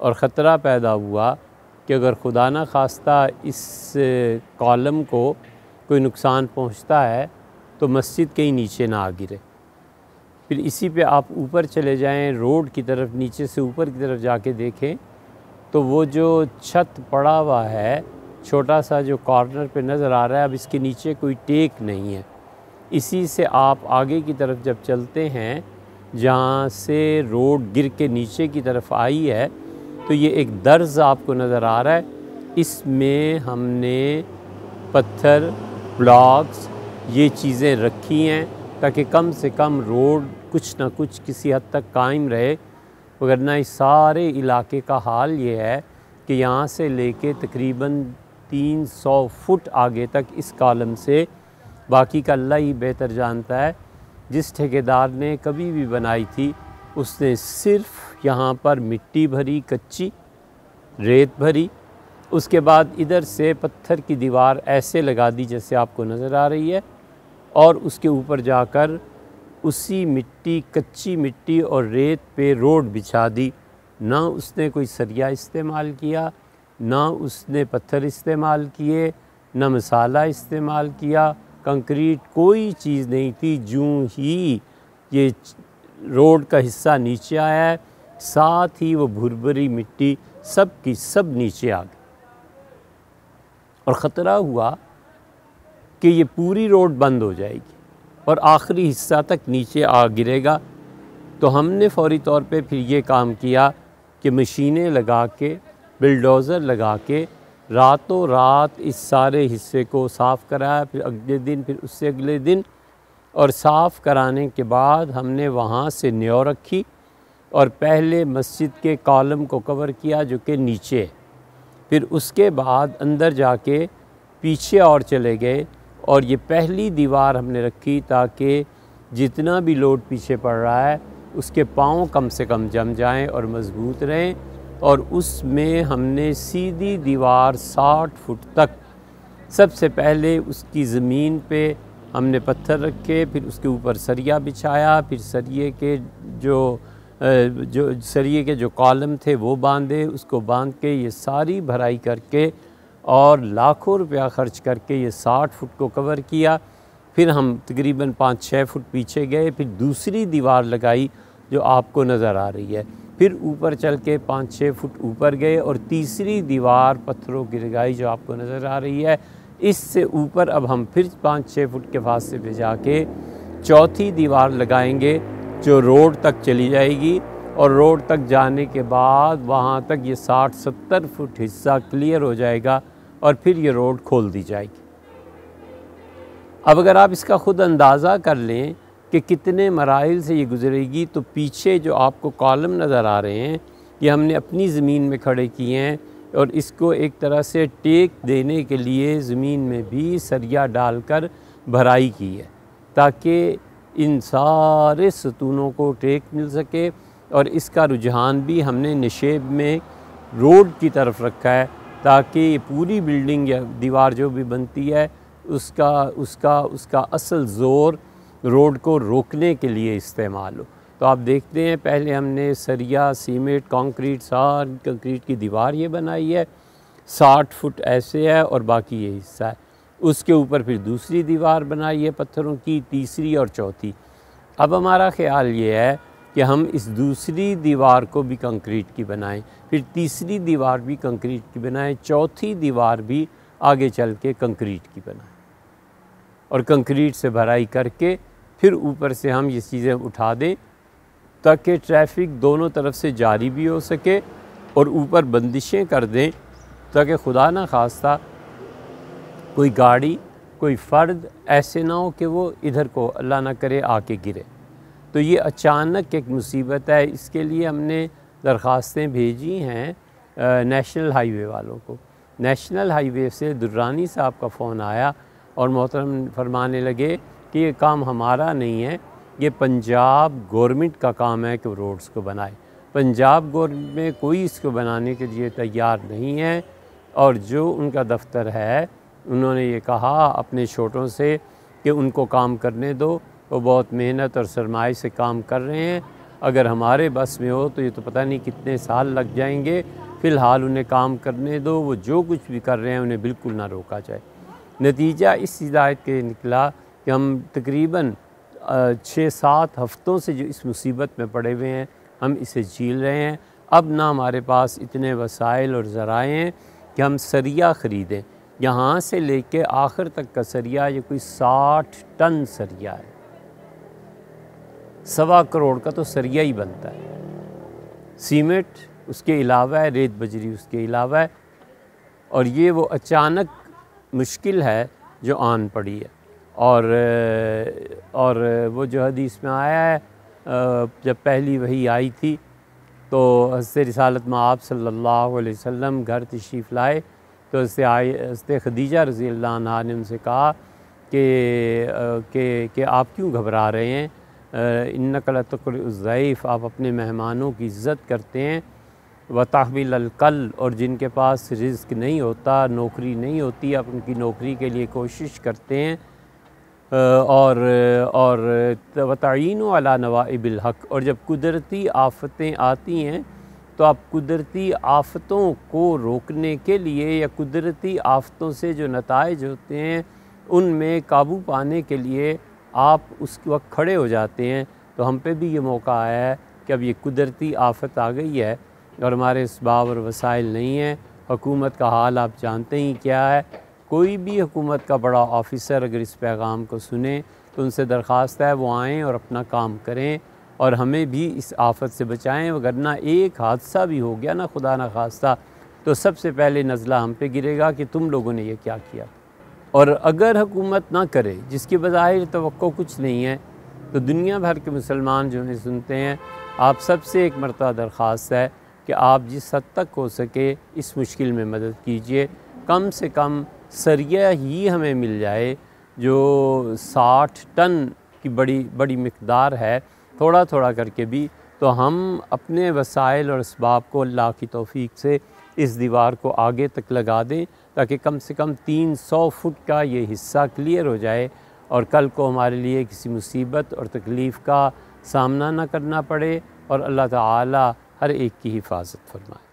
और ख़तरा पैदा हुआ कि अगर खुदा न खास्ता इस कॉलम को कोई नुकसान पहुंचता है तो मस्जिद कहीं नीचे ना आ गिरे फिर इसी पे आप ऊपर चले जाएं रोड की तरफ नीचे से ऊपर की तरफ जाके देखें तो वो जो छत पड़ा हुआ है छोटा सा जो कॉर्नर पे नज़र आ रहा है अब इसके नीचे कोई टेक नहीं है इसी से आप आगे की तरफ जब चलते हैं जहाँ से रोड गिर के नीचे की तरफ आई है तो ये एक दर्ज आपको नज़र आ रहा है इसमें हमने पत्थर ब्लॉक्स ये चीज़ें रखी हैं ताकि कम से कम रोड कुछ ना कुछ किसी हद तक कायम रहे वरना इस सारे इलाके का हाल ये है कि यहाँ से लेके तकरीबन 300 फुट आगे तक इस कॉलम से बाकी का अल्लाह ही बेहतर जानता है जिस ठेकेदार ने कभी भी बनाई थी उसने सिर्फ यहाँ पर मिट्टी भरी कच्ची रेत भरी उसके बाद इधर से पत्थर की दीवार ऐसे लगा दी जैसे आपको नज़र आ रही है और उसके ऊपर जाकर उसी मिट्टी कच्ची मिट्टी और रेत पे रोड बिछा दी ना उसने कोई सरिया इस्तेमाल किया ना उसने पत्थर इस्तेमाल किए ना मसाला इस्तेमाल किया कंक्रीट कोई चीज़ नहीं थी जूँ ही ये रोड का हिस्सा नीचे आया है साथ ही वो भुरभरी मिट्टी सब की सब नीचे आ गई और ख़तरा हुआ कि ये पूरी रोड बंद हो जाएगी और आखिरी हिस्सा तक नीचे आ गिरेगा तो हमने फौरी तौर पे फिर ये काम किया कि मशीनें लगा के बिलडोज़र लगा के रातों रात इस सारे हिस्से को साफ़ कराया फिर अगले दिन फिर उससे अगले दिन और साफ़ कराने के बाद हमने वहाँ से न्यो रखी और पहले मस्जिद के कॉलम को कवर किया जो कि नीचे फिर उसके बाद अंदर जाके पीछे और चले गए और ये पहली दीवार हमने रखी ताकि जितना भी लोड पीछे पड़ रहा है उसके पाँव कम से कम जम जाएं और मज़बूत रहें और उसमें हमने सीधी दीवार 60 फुट तक सबसे पहले उसकी ज़मीन पे हमने पत्थर रखे फिर उसके ऊपर सरिया बिछाया फिर सरिए के जो जो सरिए के जो कॉलम थे वो बांधे उसको बांध के ये सारी भराई करके और लाखों रुपया ख़र्च करके ये साठ फुट को कवर किया फिर हम तकरीबन पाँच छः फुट पीछे गए फिर दूसरी दीवार लगाई जो आपको नज़र आ रही है फिर ऊपर चल के पाँच छः फुट ऊपर गए और तीसरी दीवार पत्थरों की लगाई जो आपको नज़र आ रही है इससे ऊपर अब हम फिर पाँच छः फुट के फासले पे जाके चौथी दीवार लगाएंगे जो रोड तक चली जाएगी और रोड तक जाने के बाद वहाँ तक ये 60-70 फुट हिस्सा क्लियर हो जाएगा और फिर ये रोड खोल दी जाएगी अब अगर आप इसका ख़ुद अंदाज़ा कर लें कि कितने मराइल से ये गुजरेगी तो पीछे जो आपको कॉलम नज़र आ रहे हैं ये हमने अपनी ज़मीन में खड़े किए हैं और इसको एक तरह से टेक देने के लिए ज़मीन में भी सरिया डालकर भराई की है ताकि इन सारे सतूनों को टेक मिल सके और इसका रुझान भी हमने नशेब में रोड की तरफ रखा है ताकि ये पूरी बिल्डिंग या दीवार जो भी बनती है उसका उसका उसका असल ज़ोर रोड को रोकने के लिए इस्तेमाल हो तो आप देखते हैं पहले हमने सरिया सीमेंट कंक्रीट सार कंक्रीट की दीवार ये बनाई है साठ फुट ऐसे है और बाकी ये हिस्सा है उसके ऊपर फिर दूसरी दीवार बनाई है पत्थरों की तीसरी और चौथी अब हमारा ख्याल ये है कि हम इस दूसरी दीवार को भी कंक्रीट की बनाएं फिर तीसरी दीवार भी कंक्रीट की बनाएं चौथी दीवार भी आगे चल के कंक्रीट की बनाएं और कंक्रीट से भराई करके फिर ऊपर से हम ये चीज़ें उठा दें ताकि ट्रैफिक दोनों तरफ से जारी भी हो सके और ऊपर बंदिशें कर दें ताकि खुदा न खास्ता कोई गाड़ी कोई फ़र्द ऐसे ना हो कि वो इधर को अल्लाह ना करे आके गिरे तो ये अचानक एक मुसीबत है इसके लिए हमने दरख्वास्तें भेजी हैं नेशनल हाईवे वालों को नेशनल हाईवे से दुर्रानी साहब का फ़ोन आया और मोहतरम फरमाने लगे कि ये काम हमारा नहीं है ये पंजाब गवर्नमेंट का काम है कि रोड्स को बनाए पंजाब गवर्नमेंट में कोई इसको बनाने के लिए तैयार नहीं है और जो उनका दफ्तर है उन्होंने ये कहा अपने छोटों से कि उनको काम करने दो वो बहुत मेहनत और सरमाए से काम कर रहे हैं अगर हमारे बस में हो तो ये तो पता नहीं कितने साल लग जाएंगे फ़िलहाल उन्हें काम करने दो वो जो कुछ भी कर रहे हैं उन्हें बिल्कुल ना रोका जाए नतीजा इस हिदायत के निकला कि हम तकरीबन छः सात हफ़्तों से जो इस मुसीबत में पड़े हुए हैं हम इसे झील रहे हैं अब ना हमारे पास इतने वसाइल और ज़राए हैं कि हम सरिया ख़रीदें यहाँ से लेके आखिर तक का सरिया ये कोई साठ टन सरिया है सवा करोड़ का तो सरिया ही बनता है सीमेंट उसके अलावा है रेत बजरी उसके अलावा है और ये वो अचानक मुश्किल है जो आन पड़ी है और और वो जो हदीस में आया है जब पहली वही आई थी तो हजरत रिसालत में आप सल्लल्लाहु अलैहि वसल्लम घर तशरीफ़ लाए तो इससे आई इसने खदीजा रजी अल्लाह ने उनसे कहा कि के, के आप क्यों घबरा रहे हैं इन नकल तकरज़ीफ़ आप अपने मेहमानों की इज़्ज़त करते हैं व तहविल अलकल और जिनके पास रिज्क नहीं होता नौकरी नहीं होती आप उनकी नौकरी के लिए कोशिश करते हैं और और तयन अला नवाबिल और जब कुदरती आफतें आती हैं तो आप कुदरती आफतों को रोकने के लिए या कुदरती आफतों से जो नतज होते हैं उनमें काबू पाने के लिए आप उस वक्त खड़े हो जाते हैं तो हम पे भी ये मौका आया है कि अब ये कुदरती आफत आ गई है और हमारे इसबाब और वसाइल नहीं हैं हुकूमत का हाल आप जानते ही क्या है कोई भी हुकूमत का बड़ा ऑफिसर अगर इस पैगाम को सुने तो उनसे दरख्वास्त है वो आएँ और अपना काम करें और हमें भी इस आफत से बचाएँ वरना एक हादसा भी हो गया ना खुदा ना खास्ता तो सबसे पहले नज़ला हम पे गिरेगा कि तुम लोगों ने यह क्या किया और अगर हुकूमत ना करे जिसकी बज़ाहिर तो कुछ नहीं है तो दुनिया भर के मुसलमान जो हमें सुनते हैं आप सबसे एक मरतबा दरख्वास्त है कि आप जिस हद तक हो सके इस मुश्किल में मदद कीजिए कम से कम सरिया ही हमें मिल जाए जो साठ टन की बड़ी बड़ी मकदार है थोड़ा थोड़ा करके भी तो हम अपने वसाइल और इसबाब को अल्लाह की तोफ़ी से इस दीवार को आगे तक लगा दें ताकि कम से कम तीन सौ फुट का ये हिस्सा क्लियर हो जाए और कल को हमारे लिए किसी मुसीबत और तकलीफ़ का सामना ना करना पड़े और अल्लाह ताला हर एक की हिफाजत फरमाए